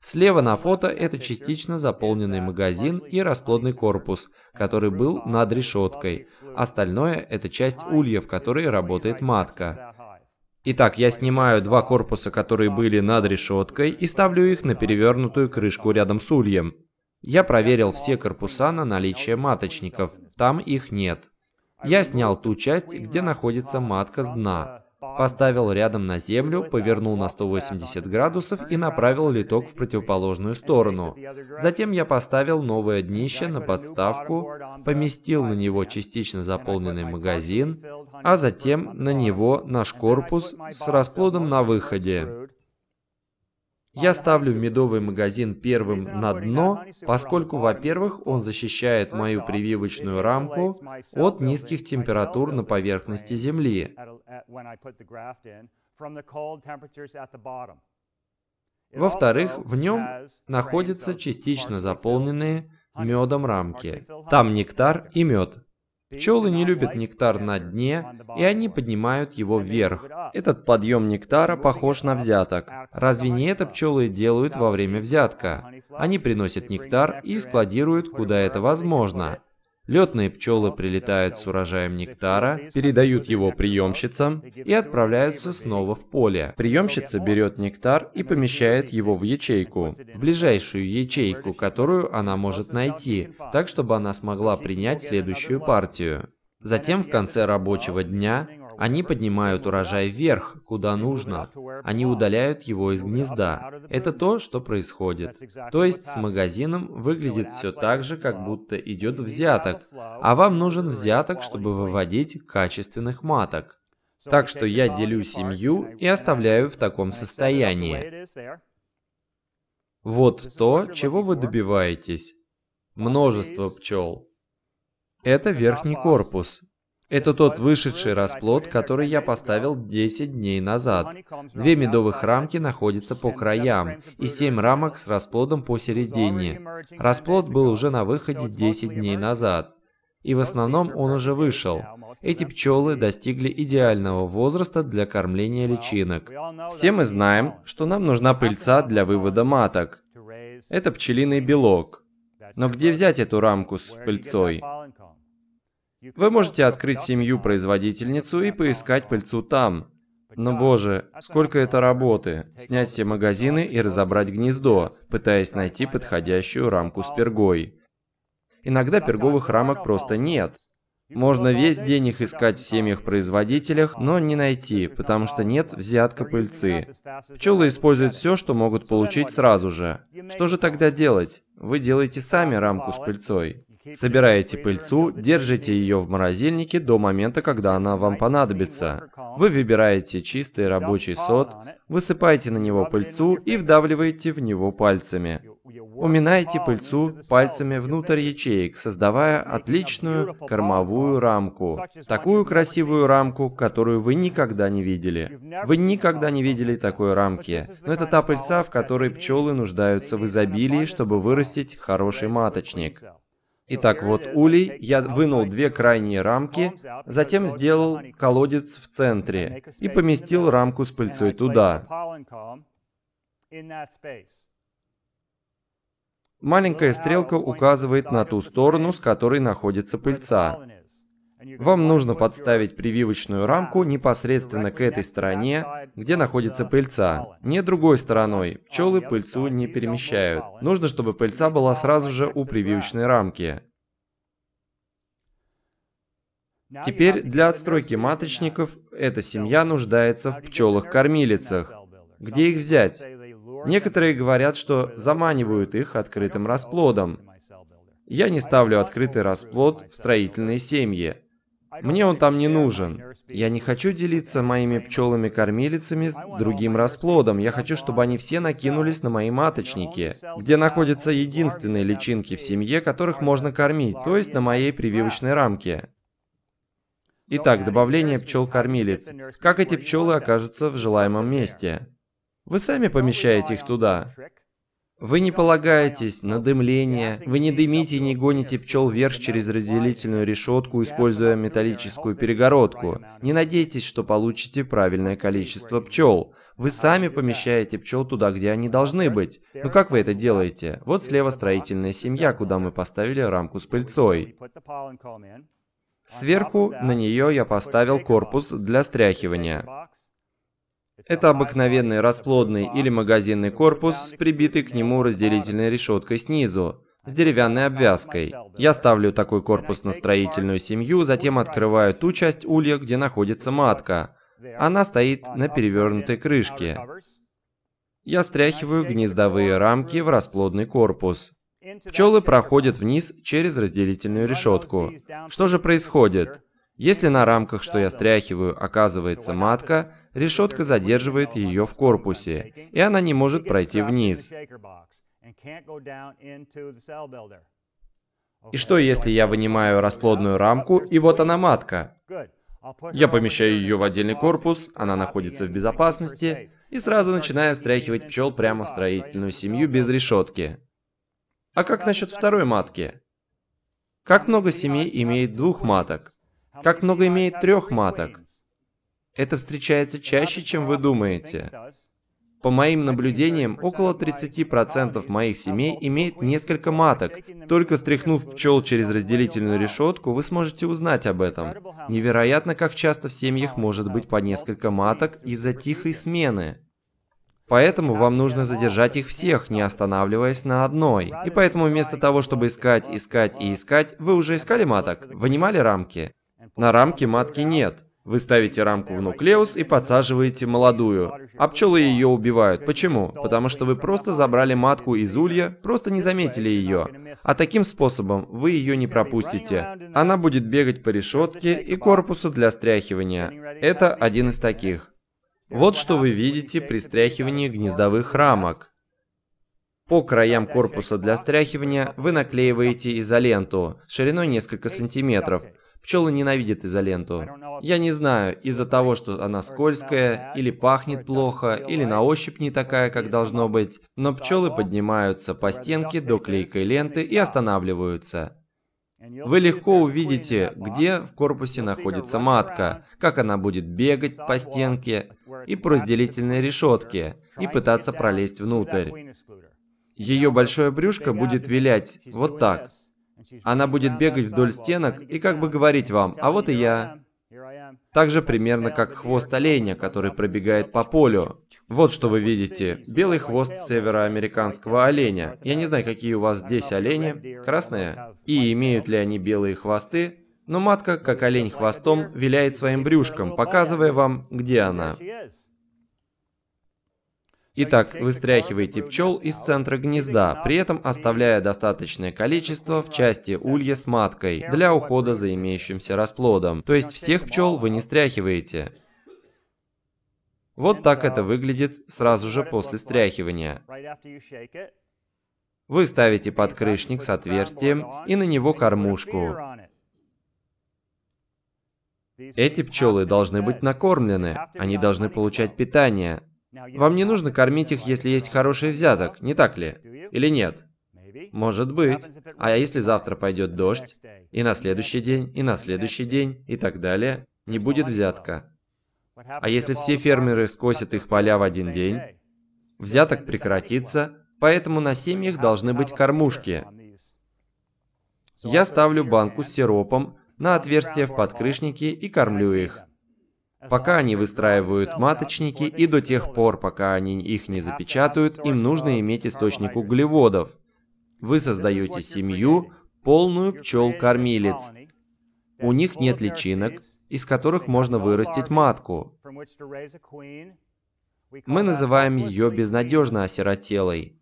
Слева на фото это частично заполненный а магазин и расплодный корпус, который был над решеткой. Остальное это часть улья, в которой работает матка. Итак, я снимаю два корпуса, которые были над решеткой, и ставлю их на перевернутую крышку рядом с ульем. Я проверил все корпуса на наличие маточников. Там их нет. Я снял ту часть, где находится матка с дна. Поставил рядом на землю, повернул на 180 градусов и направил литок в противоположную сторону. Затем я поставил новое днище на подставку, поместил на него частично заполненный магазин, а затем на него наш корпус с расплодом на выходе. Я ставлю медовый магазин первым на дно, поскольку, во-первых, он защищает мою прививочную рамку от низких температур на поверхности Земли. Во-вторых, в нем находятся частично заполненные медом рамки. Там нектар и мед, Пчелы не любят нектар на дне, и они поднимают его вверх. Этот подъем нектара похож на взяток. Разве не это пчелы делают во время взятка? Они приносят нектар и складируют, куда это возможно. Летные пчелы прилетают с урожаем нектара, передают его приемщицам и отправляются снова в поле. Приемщица берет нектар и помещает его в ячейку, в ближайшую ячейку, которую она может найти, так чтобы она смогла принять следующую партию. Затем в конце рабочего дня они поднимают урожай вверх, куда нужно. Они удаляют его из гнезда. Это то, что происходит. То есть с магазином выглядит все так же, как будто идет взяток. А вам нужен взяток, чтобы выводить качественных маток. Так что я делю семью и оставляю в таком состоянии. Вот то, чего вы добиваетесь. Множество пчел. Это верхний корпус, это тот вышедший расплод, который я поставил 10 дней назад. Две медовых рамки находятся по краям, и семь рамок с расплодом посередине. Расплод был уже на выходе 10 дней назад. И в основном он уже вышел. Эти пчелы достигли идеального возраста для кормления личинок. Все мы знаем, что нам нужна пыльца для вывода маток. Это пчелиный белок. Но где взять эту рамку с пыльцой? Вы можете открыть семью-производительницу и поискать пыльцу там. Но боже, сколько это работы. Снять все магазины и разобрать гнездо, пытаясь найти подходящую рамку с пергой. Иногда перговых рамок просто нет. Можно весь день их искать в семьях-производителях, но не найти, потому что нет взятка пыльцы. Пчелы используют все, что могут получить сразу же. Что же тогда делать? Вы делаете сами рамку с пыльцой. Собираете пыльцу, держите ее в морозильнике до момента, когда она вам понадобится. Вы выбираете чистый рабочий сот, высыпаете на него пыльцу и вдавливаете в него пальцами. Уминаете пыльцу пальцами внутрь ячеек, создавая отличную кормовую рамку. Такую красивую рамку, которую вы никогда не видели. Вы никогда не видели такой рамки. Но это та пыльца, в которой пчелы нуждаются в изобилии, чтобы вырастить хороший маточник. Итак, вот улей, я вынул две крайние рамки, затем сделал колодец в центре и поместил рамку с пыльцой туда. Маленькая стрелка указывает на ту сторону, с которой находится пыльца. Вам нужно подставить прививочную рамку непосредственно к этой стороне, где находится пыльца. Не другой стороной. Пчелы пыльцу не перемещают. Нужно, чтобы пыльца была сразу же у прививочной рамки. Теперь для отстройки маточников эта семья нуждается в пчелах-кормилицах. Где их взять? Некоторые говорят, что э, заманивают их открытым расплодом. Я не ставлю открытый расплод в строительные семьи. Мне он там не нужен. Я не хочу делиться моими пчелами-кормилицами с другим расплодом. Я хочу, чтобы они все накинулись на мои маточники, где находятся единственные личинки в семье, которых можно кормить, то есть на моей прививочной рамке. Итак, добавление пчел-кормилиц. Как эти пчелы окажутся в желаемом месте? Вы сами помещаете их туда. Вы не полагаетесь на дымление, вы не дымите и не гоните пчел вверх через разделительную решетку, используя металлическую перегородку. Не надейтесь, что получите правильное количество пчел. Вы сами помещаете пчел туда, где они должны быть. Но ну как вы это делаете? Вот слева строительная семья, куда мы поставили рамку с пыльцой. Сверху на нее я поставил корпус для стряхивания. Это обыкновенный расплодный или магазинный корпус с прибитой к нему разделительной решеткой снизу, с деревянной обвязкой. Я ставлю такой корпус на строительную семью, затем открываю ту часть улья, где находится матка. Она стоит на перевернутой крышке. Я стряхиваю гнездовые рамки в расплодный корпус. Пчелы проходят вниз через разделительную решетку. Что же происходит? Если на рамках, что я стряхиваю, оказывается матка, решетка задерживает ее в корпусе, и она не может пройти вниз. И что, если я вынимаю расплодную рамку, и вот она матка? Я помещаю ее в отдельный корпус, она находится в безопасности, и сразу начинаю встряхивать пчел прямо в строительную семью без решетки. А как насчет второй матки? Как много семей имеет двух маток? Как много имеет трех маток? Это встречается чаще, чем вы думаете. По моим наблюдениям, около 30% моих семей имеет несколько маток. Только стряхнув пчел через разделительную решетку, вы сможете узнать об этом. Невероятно, как часто в семьях может быть по несколько маток из-за тихой смены. Поэтому вам нужно задержать их всех, не останавливаясь на одной. И поэтому вместо того, чтобы искать, искать и искать, вы уже искали маток? Вынимали рамки? На рамке матки нет. Вы ставите рамку в нуклеус и подсаживаете молодую. А пчелы ее убивают. Почему? Потому что вы просто забрали матку из улья, просто не заметили ее. А таким способом вы ее не пропустите. Она будет бегать по решетке и корпусу для стряхивания. Это один из таких. Вот что вы видите при стряхивании гнездовых рамок. По краям корпуса для стряхивания вы наклеиваете изоленту шириной несколько сантиметров – Пчелы ненавидят изоленту. Я не знаю, из-за того, что она скользкая, или пахнет плохо, или на ощупь не такая, как должно быть, но пчелы поднимаются по стенке до клейкой ленты и останавливаются. Вы легко увидите, где в корпусе находится матка, как она будет бегать по стенке и по разделительной решетке, и пытаться пролезть внутрь. Ее большое брюшко будет вилять вот так, она будет бегать вдоль стенок и как бы говорить вам, а вот и я. Так же примерно как хвост оленя, который пробегает по полю. Вот что вы видите. Белый хвост североамериканского оленя. Я не знаю, какие у вас здесь олени. Красные? И имеют ли они белые хвосты? Но матка, как олень хвостом, виляет своим брюшком, показывая вам, где она. Итак, вы стряхиваете пчел из центра гнезда, при этом оставляя достаточное количество в части улья с маткой для ухода за имеющимся расплодом. То есть всех пчел вы не стряхиваете. Вот так это выглядит сразу же после стряхивания. Вы ставите подкрышник с отверстием и на него кормушку. Эти пчелы должны быть накормлены, они должны получать питание, вам не нужно кормить их, если есть хороший взяток, не так ли? Или нет? Может быть. А если завтра пойдет дождь, и на следующий день, и на следующий день, и так далее, не будет взятка. А если все фермеры скосят их поля в один день, взяток прекратится, поэтому на семьях должны быть кормушки. Я ставлю банку с сиропом на отверстие в подкрышнике и кормлю их. Пока они выстраивают маточники и до тех пор, пока они их не запечатают, им нужно иметь источник углеводов. Вы создаете семью, полную пчел-кормилец. У них нет личинок, из которых можно вырастить матку. Мы называем ее безнадежно осиротелой.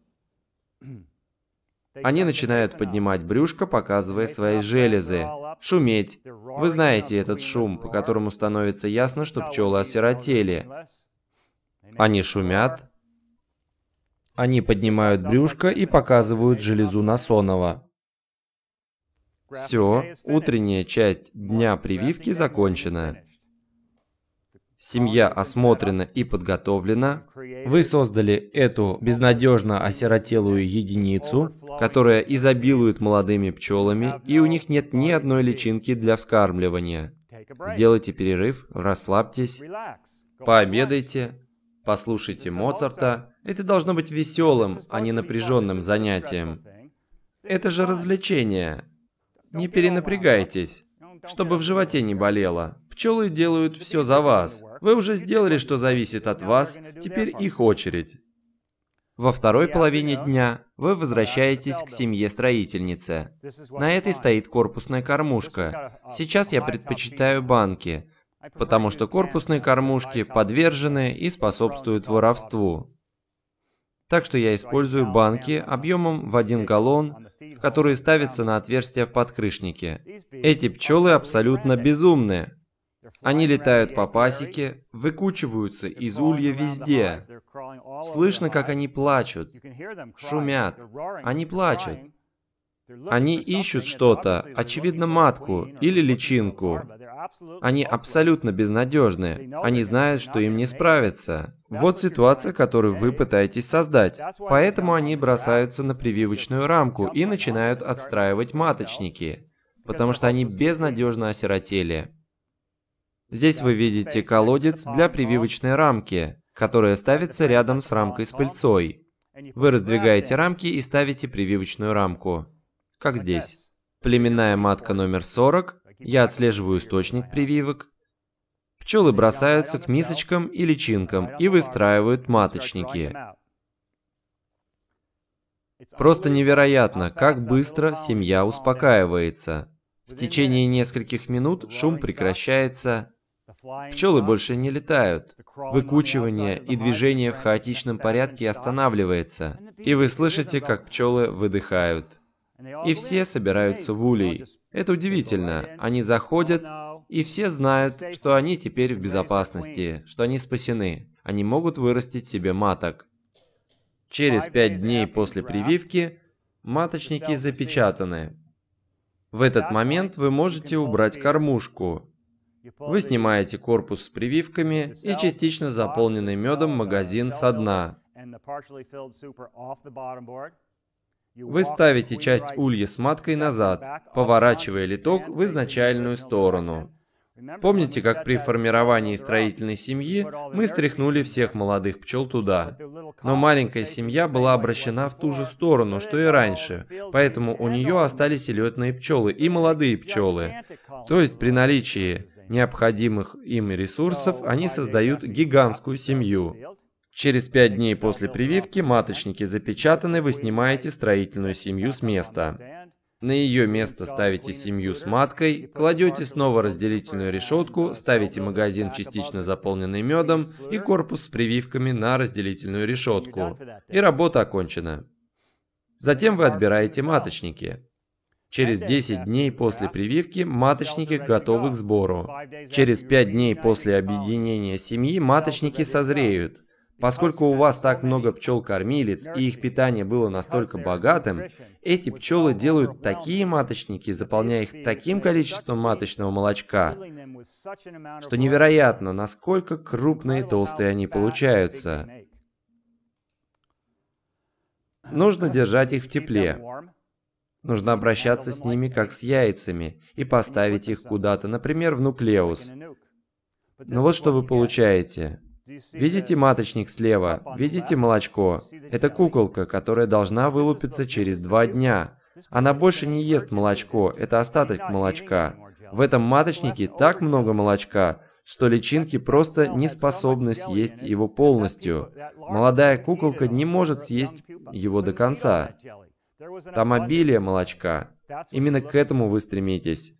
Они начинают поднимать брюшко, показывая свои железы, шуметь. Вы знаете этот шум, по которому становится ясно, что пчелы осиротели. Они шумят. Они поднимают брюшко и показывают железу Насонова. Все, утренняя часть дня прививки закончена семья осмотрена и подготовлена, вы создали эту безнадежно осиротелую единицу, которая изобилует молодыми пчелами, и у них нет ни одной личинки для вскармливания. Сделайте перерыв, расслабьтесь, пообедайте, послушайте Моцарта. Это должно быть веселым, а не напряженным занятием. Это же развлечение. Не перенапрягайтесь, чтобы в животе не болело. Пчелы делают все за вас. Вы уже сделали, что зависит от вас, теперь их очередь. Во второй половине дня вы возвращаетесь к семье строительницы. На этой стоит корпусная кормушка. Сейчас я предпочитаю банки, потому что корпусные кормушки подвержены и способствуют воровству. Так что я использую банки объемом в один галлон, которые ставятся на отверстия в подкрышнике. Эти пчелы абсолютно безумные. Они летают по пасеке, выкучиваются из улья везде. Слышно, как они плачут, шумят. Они плачут. Они ищут что-то, очевидно, матку или личинку. Они абсолютно безнадежны. Они знают, что им не справиться. Вот ситуация, которую вы пытаетесь создать. Поэтому они бросаются на прививочную рамку и начинают отстраивать маточники, потому что они безнадежно осиротели. Здесь вы видите колодец для прививочной рамки, которая ставится рядом с рамкой с пыльцой. Вы раздвигаете рамки и ставите прививочную рамку. Как здесь. Племенная матка номер 40. Я отслеживаю источник прививок. Пчелы бросаются к мисочкам и личинкам и выстраивают маточники. Просто невероятно, как быстро семья успокаивается. В течение нескольких минут шум прекращается, Пчелы больше не летают. Выкучивание и движение в хаотичном порядке останавливается. И вы слышите, как пчелы выдыхают. И все собираются в улей. Это удивительно. Они заходят, и все знают, что они теперь в безопасности, что они спасены. Они могут вырастить себе маток. Через пять дней после прививки маточники запечатаны. В этот момент вы можете убрать кормушку, вы снимаете корпус с прививками и частично заполненный медом магазин со дна. Вы ставите часть улья с маткой назад, поворачивая литок в изначальную сторону. Помните, как при формировании строительной семьи мы стряхнули всех молодых пчел туда? Но маленькая семья была обращена в ту же сторону, что и раньше, поэтому у нее остались и летные пчелы, и молодые пчелы. То есть при наличии необходимых им ресурсов, они создают гигантскую семью. Через пять дней после прививки маточники запечатаны, вы снимаете строительную семью с места. На ее место ставите семью с маткой, кладете снова разделительную решетку, ставите магазин, частично заполненный медом, и корпус с прививками на разделительную решетку. И работа окончена. Затем вы отбираете маточники. Через 10 дней после прививки маточники готовы к сбору. Через 5 дней после um, объединения семьи маточники созреют. Поскольку у вас так много пчел-кормилец и их питание было настолько богатым, эти пчелы делают такие маточники, заполняя их таким количеством маточного молочка, что невероятно, насколько крупные и толстые они получаются. Нужно держать их в тепле. Нужно обращаться с ними как с яйцами и поставить их куда-то, например, в нуклеус. Но ну вот что вы получаете. Видите маточник слева? Видите молочко? Это куколка, которая должна вылупиться через два дня. Она больше не ест молочко, это остаток молочка. В этом маточнике так много молочка, что личинки просто не способны съесть его полностью. Молодая куколка не может съесть его до конца. Там обилие молочка. Именно к этому вы стремитесь.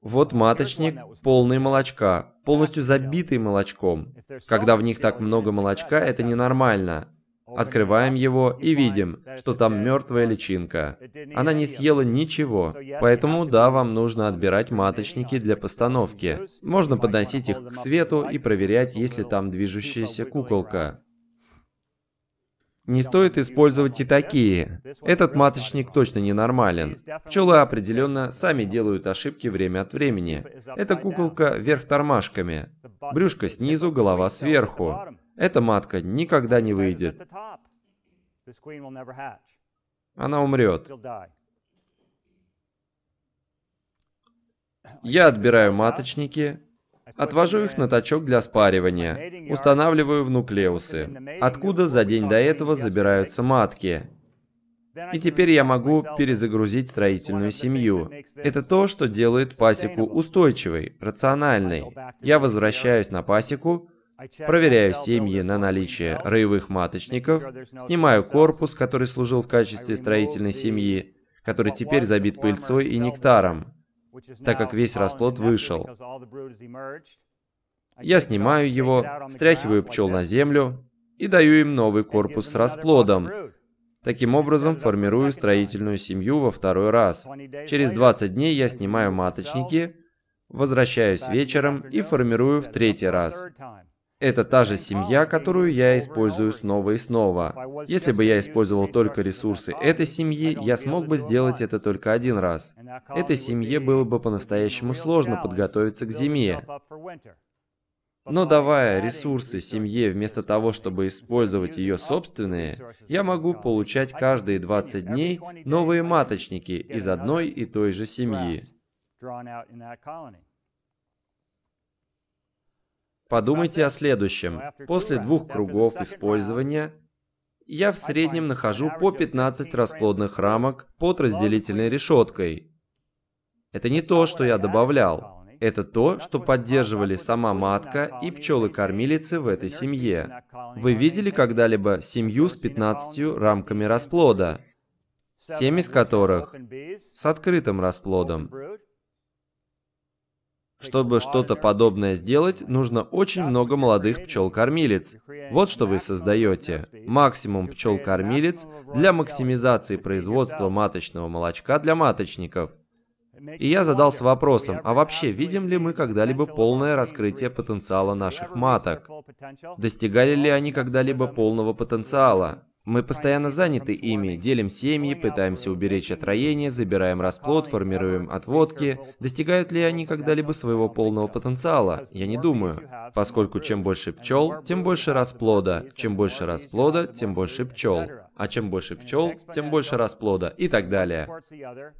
Вот маточник, полный молочка, полностью забитый молочком. Когда в них так много молочка, это ненормально. Открываем его и видим, что там мертвая личинка. Она не съела ничего. Поэтому да, вам нужно отбирать маточники для постановки. Можно подносить их к свету и проверять, есть ли там движущаяся куколка. Не стоит использовать и такие. Этот маточник точно ненормален. Пчелы определенно сами делают ошибки время от времени. Эта куколка вверх тормашками. Брюшко снизу, голова сверху. Эта матка никогда не выйдет. Она умрет. Я отбираю маточники, Отвожу их на точок для спаривания, устанавливаю в нуклеусы, откуда за день до этого забираются матки. И теперь я могу перезагрузить строительную семью. Это то, что делает пасеку устойчивой, рациональной. Я возвращаюсь на пасеку, проверяю семьи на наличие роевых маточников, снимаю корпус, который служил в качестве строительной семьи, который теперь забит пыльцой и нектаром так как весь расплод вышел. Я снимаю его, стряхиваю пчел на землю и даю им новый корпус с расплодом. Таким образом, формирую строительную семью во второй раз. Через 20 дней я снимаю маточники, возвращаюсь вечером и формирую в третий раз. Это та же семья, которую я использую снова и снова. Если бы я использовал только ресурсы этой семьи, я смог бы сделать это только один раз. Этой семье было бы по-настоящему сложно подготовиться к зиме. Но давая ресурсы семье вместо того, чтобы использовать ее собственные, я могу получать каждые 20 дней новые маточники из одной и той же семьи. Подумайте о следующем. После двух кругов использования я в среднем нахожу по 15 расплодных рамок под разделительной решеткой. Это не то, что я добавлял. Это то, что поддерживали сама матка и пчелы-кормилицы в этой семье. Вы видели когда-либо семью с 15 рамками расплода? Семь из которых с открытым расплодом. Чтобы что-то подобное сделать, нужно очень много молодых пчел-кормилец. Вот что вы создаете. Максимум пчел-кормилец для максимизации производства маточного молочка для маточников. И я задался вопросом, а вообще видим ли мы когда-либо полное раскрытие потенциала наших маток? Достигали ли они когда-либо полного потенциала? Мы постоянно заняты ими, делим семьи, пытаемся уберечь от роения, забираем расплод, формируем отводки. Достигают ли они когда-либо своего полного потенциала? Я не думаю. Поскольку чем больше пчел, тем больше расплода. Чем больше расплода, тем больше пчел а чем больше пчел, тем больше расплода и так далее.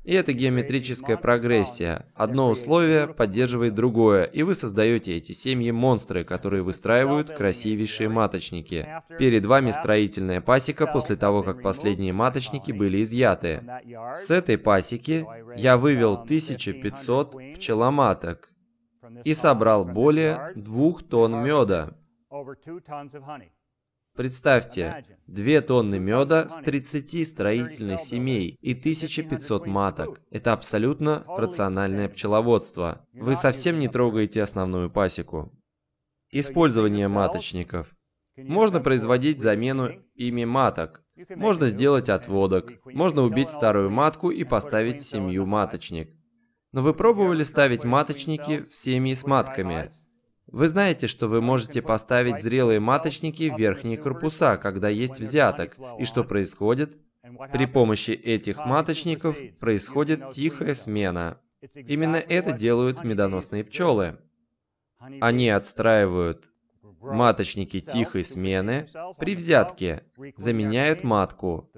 И это геометрическая прогрессия. Одно условие поддерживает другое, и вы создаете эти семьи-монстры, которые выстраивают красивейшие маточники. Перед вами строительная пасека после того, как последние маточники были изъяты. С этой пасеки я вывел 1500 пчеломаток и собрал более двух тонн меда. Представьте, 2 тонны меда с 30 строительных семей и 1500 маток. Это абсолютно рациональное пчеловодство. Вы совсем не трогаете основную пасеку. Использование маточников. Можно производить замену ими маток. Можно сделать отводок. Можно убить старую матку и поставить семью маточник. Но вы пробовали ставить маточники в семьи с матками? Вы знаете, что вы можете поставить зрелые маточники в верхние корпуса, когда есть взяток, и что происходит? При помощи этих маточников происходит тихая смена. Именно это делают медоносные пчелы. Они отстраивают Маточники тихой смены при взятке заменяют матку.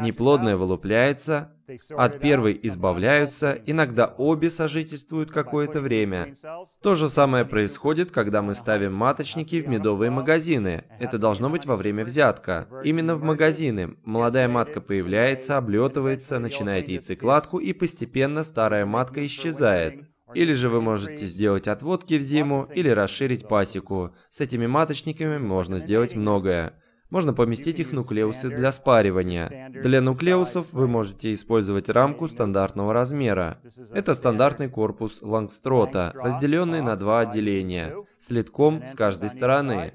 Неплодная вылупляется, от первой избавляются, иногда обе сожительствуют какое-то время. То же самое происходит, когда мы ставим маточники в медовые магазины. Это должно быть во время взятка. Именно в магазины молодая матка появляется, облетывается, начинает яйцекладку и постепенно старая матка исчезает. Или же вы можете сделать отводки в зиму, или расширить пасеку. С этими маточниками можно сделать многое. Можно поместить их в нуклеусы для спаривания. Для нуклеусов вы можете использовать рамку стандартного размера. Это стандартный корпус Лангстрота, разделенный на два отделения, с литком с каждой стороны.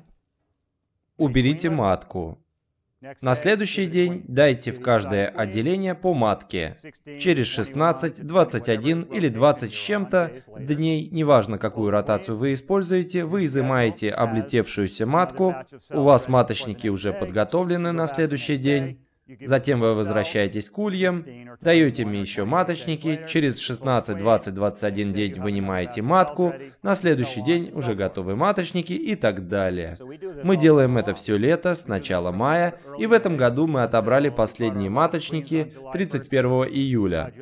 Уберите матку. На следующий день дайте в каждое отделение по матке. Через 16, 21 или 20 с чем-то дней, неважно какую ротацию вы используете, вы изымаете облетевшуюся матку, у вас маточники уже подготовлены на следующий день, Затем вы возвращаетесь к ульям, даете мне еще маточники, через 16, 20, 21 день вынимаете матку, на следующий день уже готовы маточники и так далее. Мы делаем это все лето, с начала мая, и в этом году мы отобрали последние маточники 31 июля.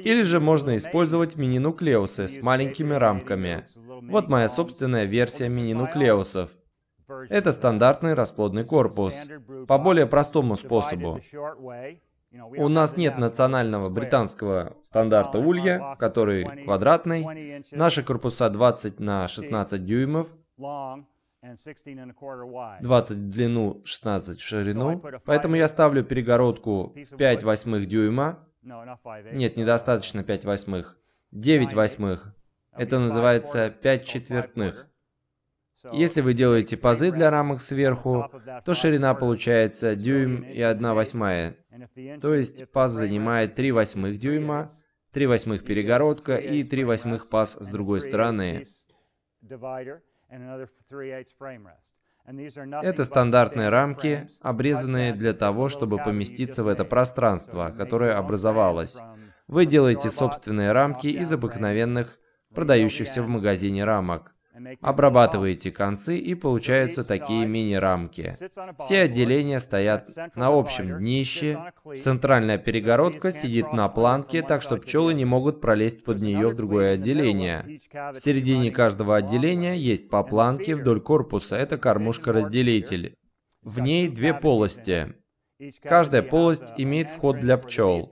Или же можно использовать мини-нуклеусы с маленькими рамками. Вот моя собственная версия мини-нуклеусов. Это стандартный расплодный корпус по более простому способу. У нас нет национального британского стандарта улья, который квадратный. Наши корпуса 20 на 16 дюймов, 20 в длину, 16 в ширину. Поэтому я ставлю перегородку 5 восьмых дюйма. Нет, недостаточно 5 восьмых. 9 восьмых. Это называется 5 четвертных. Если вы делаете пазы для рамок сверху, то ширина получается дюйм и 1 восьмая. То есть паз занимает 3 восьмых дюйма, 3 восьмых перегородка и 3 восьмых паз с другой стороны. Это стандартные рамки, обрезанные для того, чтобы поместиться в это пространство, которое образовалось. Вы делаете собственные рамки из обыкновенных, продающихся в магазине рамок. Обрабатываете концы и получаются такие мини-рамки. Все отделения стоят на общем днище, центральная перегородка сидит на планке, так что пчелы не могут пролезть под нее в другое отделение. В середине каждого отделения есть по планке вдоль корпуса, это кормушка-разделитель. В ней две полости. Каждая полость имеет вход для пчел.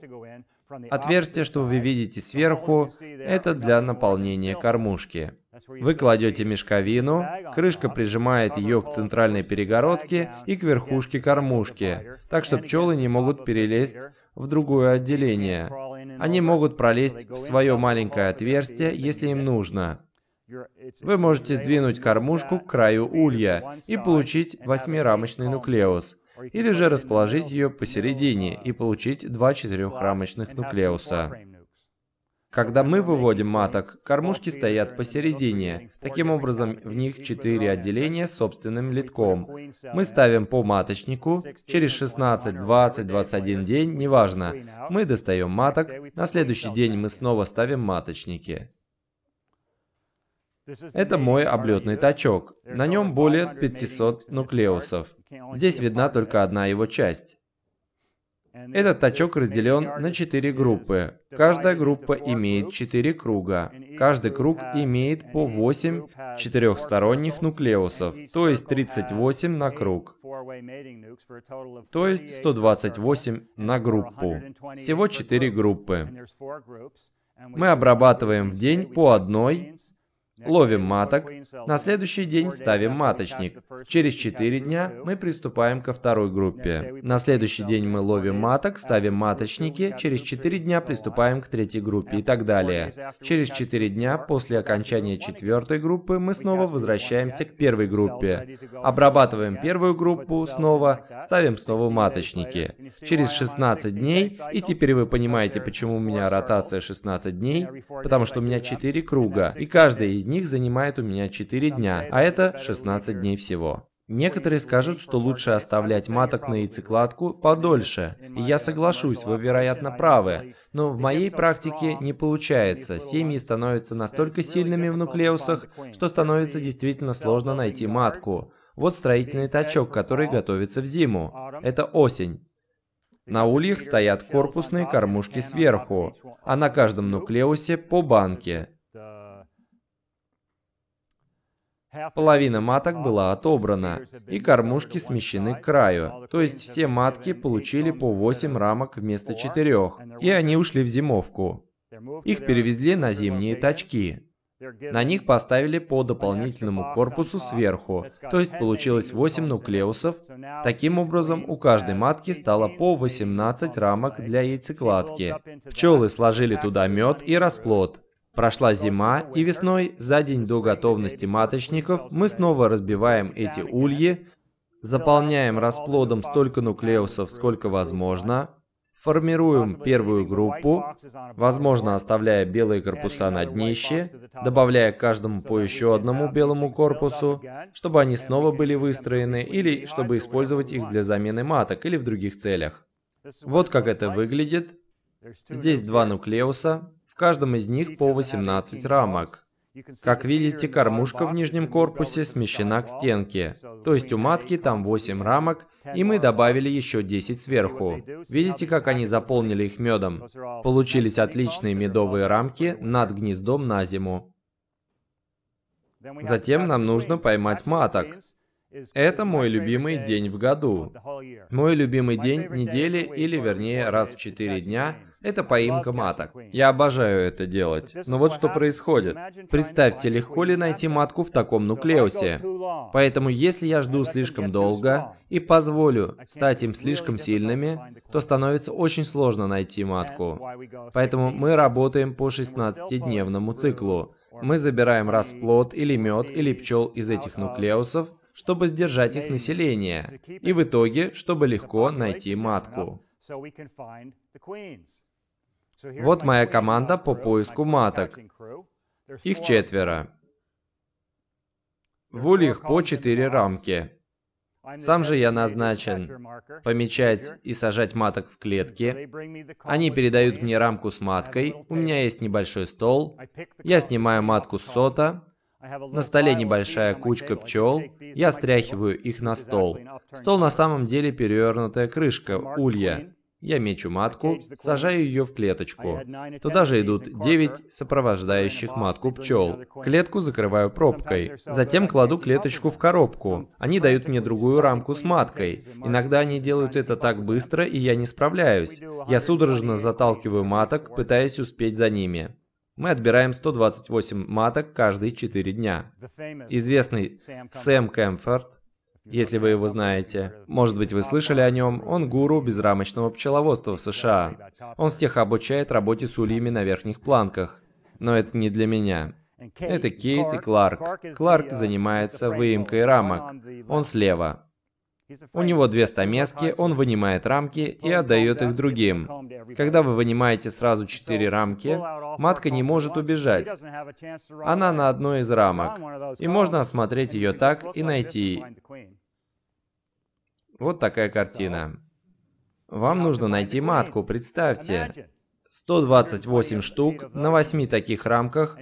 Отверстие, что вы видите сверху, это для наполнения кормушки. Вы кладете мешковину, крышка прижимает ее к центральной перегородке и к верхушке кормушки, так что пчелы не могут перелезть в другое отделение. Они могут пролезть в свое маленькое отверстие, если им нужно. Вы можете сдвинуть кормушку к краю улья и получить восьмирамочный нуклеус, или же расположить ее посередине и получить два четырехрамочных нуклеуса. Когда мы выводим маток, кормушки стоят посередине. Таким образом, в них четыре отделения с собственным литком. Мы ставим по маточнику. Через 16, 20, 21 день, неважно. Мы достаем маток. На следующий день мы снова ставим маточники. Это мой облетный тачок. На нем более 500 нуклеусов. Здесь видна только одна его часть. Этот тачок разделен на четыре группы. Каждая группа имеет четыре круга. Каждый круг имеет по 8 четырехсторонних нуклеусов, то есть 38 на круг. То есть 128 на группу. Всего четыре группы. Мы обрабатываем в день по одной ловим маток, на следующий день ставим маточник. Через 4 дня мы приступаем ко второй группе. На следующий день мы ловим маток, ставим маточники, через 4 дня приступаем к третьей группе и так далее. Через 4 дня после окончания четвертой группы мы снова возвращаемся к первой группе. Обрабатываем первую группу снова, ставим снова маточники. Через 16 дней, и теперь вы понимаете, почему у меня ротация 16 дней, потому что у меня 4 круга, и каждый из них занимает у меня 4 дня, а это 16 дней всего. Некоторые скажут, что лучше оставлять маток на яйцекладку подольше. И я соглашусь, вы, вероятно, правы. Но в моей практике не получается. Семьи становятся настолько сильными в нуклеусах, что становится действительно сложно найти матку. Вот строительный тачок, который готовится в зиму. Это осень. На ульях стоят корпусные кормушки сверху, а на каждом нуклеусе по банке. Половина маток была отобрана, и кормушки смещены к краю. То есть все матки получили по 8 рамок вместо 4, и они ушли в зимовку. Их перевезли на зимние тачки. На них поставили по дополнительному корпусу сверху, то есть получилось 8 нуклеусов. Таким образом, у каждой матки стало по 18 рамок для яйцекладки. Пчелы сложили туда мед и расплод, Прошла зима, и весной, за день до готовности маточников, мы снова разбиваем эти ульи, заполняем расплодом столько нуклеусов, сколько возможно, формируем первую группу, возможно, оставляя белые корпуса на днище, добавляя каждому по еще одному белому корпусу, чтобы они снова были выстроены или чтобы использовать их для замены маток или в других целях. Вот как это выглядит. Здесь два нуклеуса, каждом из них по 18 рамок. Как видите, кормушка в нижнем корпусе смещена к стенке, то есть у матки там 8 рамок, и мы добавили еще 10 сверху. Видите, как они заполнили их медом? Получились отличные медовые рамки над гнездом на зиму. Затем нам нужно поймать маток. Это мой любимый день в году. Мой любимый день недели, или вернее раз в четыре дня, это поимка маток. Я обожаю это делать. Но вот что происходит. Представьте, легко ли найти матку в таком нуклеусе. Поэтому если я жду слишком долго и позволю стать им слишком сильными, то становится очень сложно найти матку. Поэтому мы работаем по 16-дневному циклу. Мы забираем расплод или мед или пчел из этих нуклеусов чтобы сдержать их население, и в итоге, чтобы легко найти матку. Вот моя команда по поиску маток. Их четверо. В ульях по четыре рамки. Сам же я назначен помечать и сажать маток в клетки. Они передают мне рамку с маткой, у меня есть небольшой стол, я снимаю матку с сота, на столе небольшая кучка пчел, я стряхиваю их на стол. Стол на самом деле перевернутая крышка, улья. Я мечу матку, сажаю ее в клеточку. Туда же идут 9 сопровождающих матку пчел. Клетку закрываю пробкой. Затем кладу клеточку в коробку. Они дают мне другую рамку с маткой. Иногда они делают это так быстро, и я не справляюсь. Я судорожно заталкиваю маток, пытаясь успеть за ними. Мы отбираем 128 маток каждые 4 дня. Известный Сэм Кэмфорд, если вы его знаете, может быть вы слышали о нем, он гуру безрамочного пчеловодства в США. Он всех обучает работе с ульями на верхних планках. Но это не для меня. Это Кейт и Кларк. Кларк занимается выемкой рамок. Он слева. У него две стамески, он вынимает рамки и отдает их другим. Когда вы вынимаете сразу четыре рамки, матка не может убежать. Она на одной из рамок, и можно осмотреть ее так и найти. Вот такая картина. Вам нужно найти матку, представьте. 128 штук на 8 таких рамках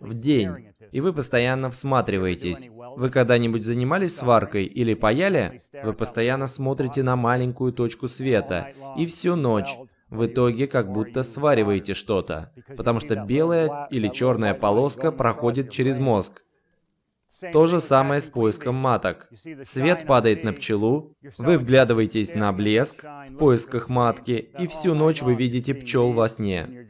в день, и вы постоянно всматриваетесь. Вы когда-нибудь занимались сваркой или паяли? Вы постоянно смотрите на маленькую точку света, и всю ночь. В итоге как будто свариваете что-то, потому что белая или черная полоска проходит через мозг. То же самое с поиском маток. Свет падает на пчелу, вы вглядываетесь на блеск в поисках матки, и всю ночь вы видите пчел во сне.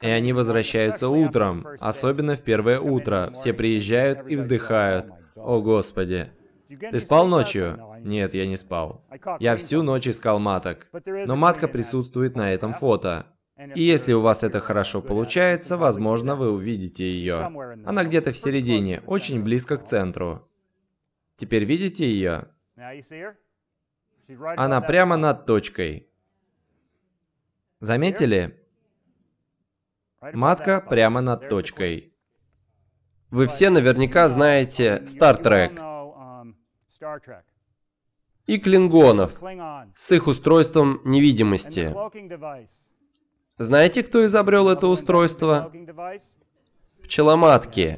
И они возвращаются утром, особенно в первое утро. Все приезжают и вздыхают. Oh «О, Господи!» Ты спал ночью? Нет, я не спал. Я всю ночь искал маток. Но матка присутствует на этом фото. И если у вас это хорошо получается, возможно, вы увидите ее. Она где-то в середине, очень близко к центру. Теперь видите ее? Она прямо над точкой. Заметили? Матка прямо над точкой. Вы все наверняка знаете Star Trek и клингонов с их устройством невидимости. Знаете, кто изобрел это устройство? Пчеломатки.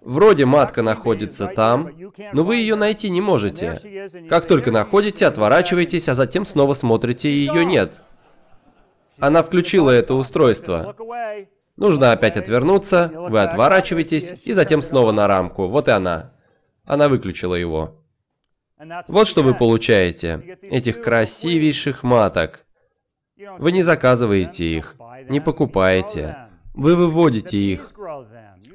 Вроде матка находится там, но вы ее найти не можете. Как только находите, отворачиваетесь, а затем снова смотрите, и ее нет. Она включила это устройство. Нужно опять отвернуться, вы отворачиваетесь, и затем снова на рамку. Вот и она. Она выключила его. Вот что вы получаете. Этих красивейших маток. Вы не заказываете их, не покупаете. Вы выводите их.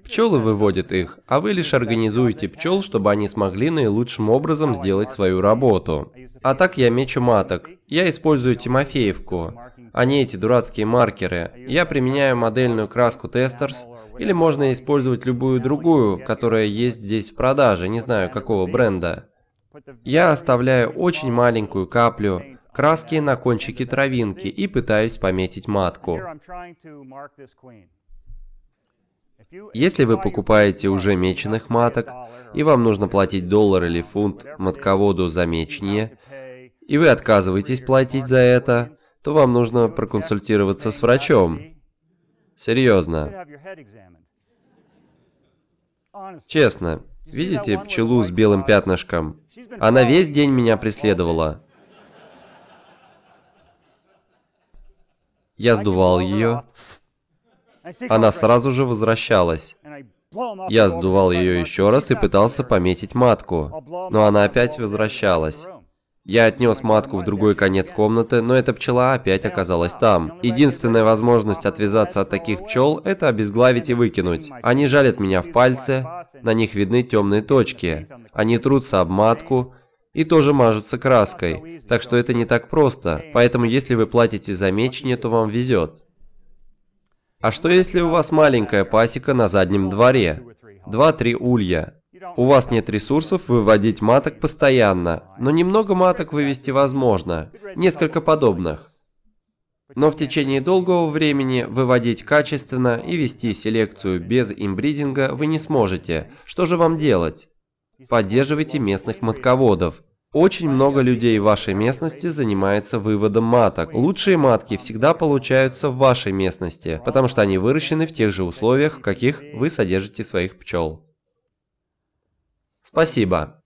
Пчелы выводят их, а вы лишь организуете пчел, чтобы они смогли наилучшим образом сделать свою работу. А так я мечу маток. Я использую Тимофеевку, Они эти дурацкие маркеры. Я применяю модельную краску Тестерс, или можно использовать любую другую, которая есть здесь в продаже, не знаю какого бренда. Я оставляю очень маленькую каплю, краски на кончике травинки и пытаюсь пометить матку. Если вы покупаете уже меченых маток, и вам нужно платить доллар или фунт матководу за мечение, и вы отказываетесь платить за это, то вам нужно проконсультироваться с врачом. Серьезно. Честно, видите пчелу с белым пятнышком? Она весь день меня преследовала. Я сдувал ее, она сразу же возвращалась. Я сдувал ее еще раз и пытался пометить матку, но она опять возвращалась. Я отнес матку в другой конец комнаты, но эта пчела опять оказалась там. Единственная возможность отвязаться от таких пчел – это обезглавить и выкинуть. Они жалят меня в пальце, на них видны темные точки. Они трутся об матку, и тоже мажутся краской, так что это не так просто, поэтому если вы платите за мечни, то вам везет. А что если у вас маленькая пасека на заднем дворе? два-три улья. У вас нет ресурсов выводить маток постоянно, но немного маток вывести возможно, несколько подобных. Но в течение долгого времени выводить качественно и вести селекцию без имбридинга вы не сможете. Что же вам делать? Поддерживайте местных матководов. Очень много людей в вашей местности занимается выводом маток. Лучшие матки всегда получаются в вашей местности, потому что они выращены в тех же условиях, в каких вы содержите своих пчел. Спасибо.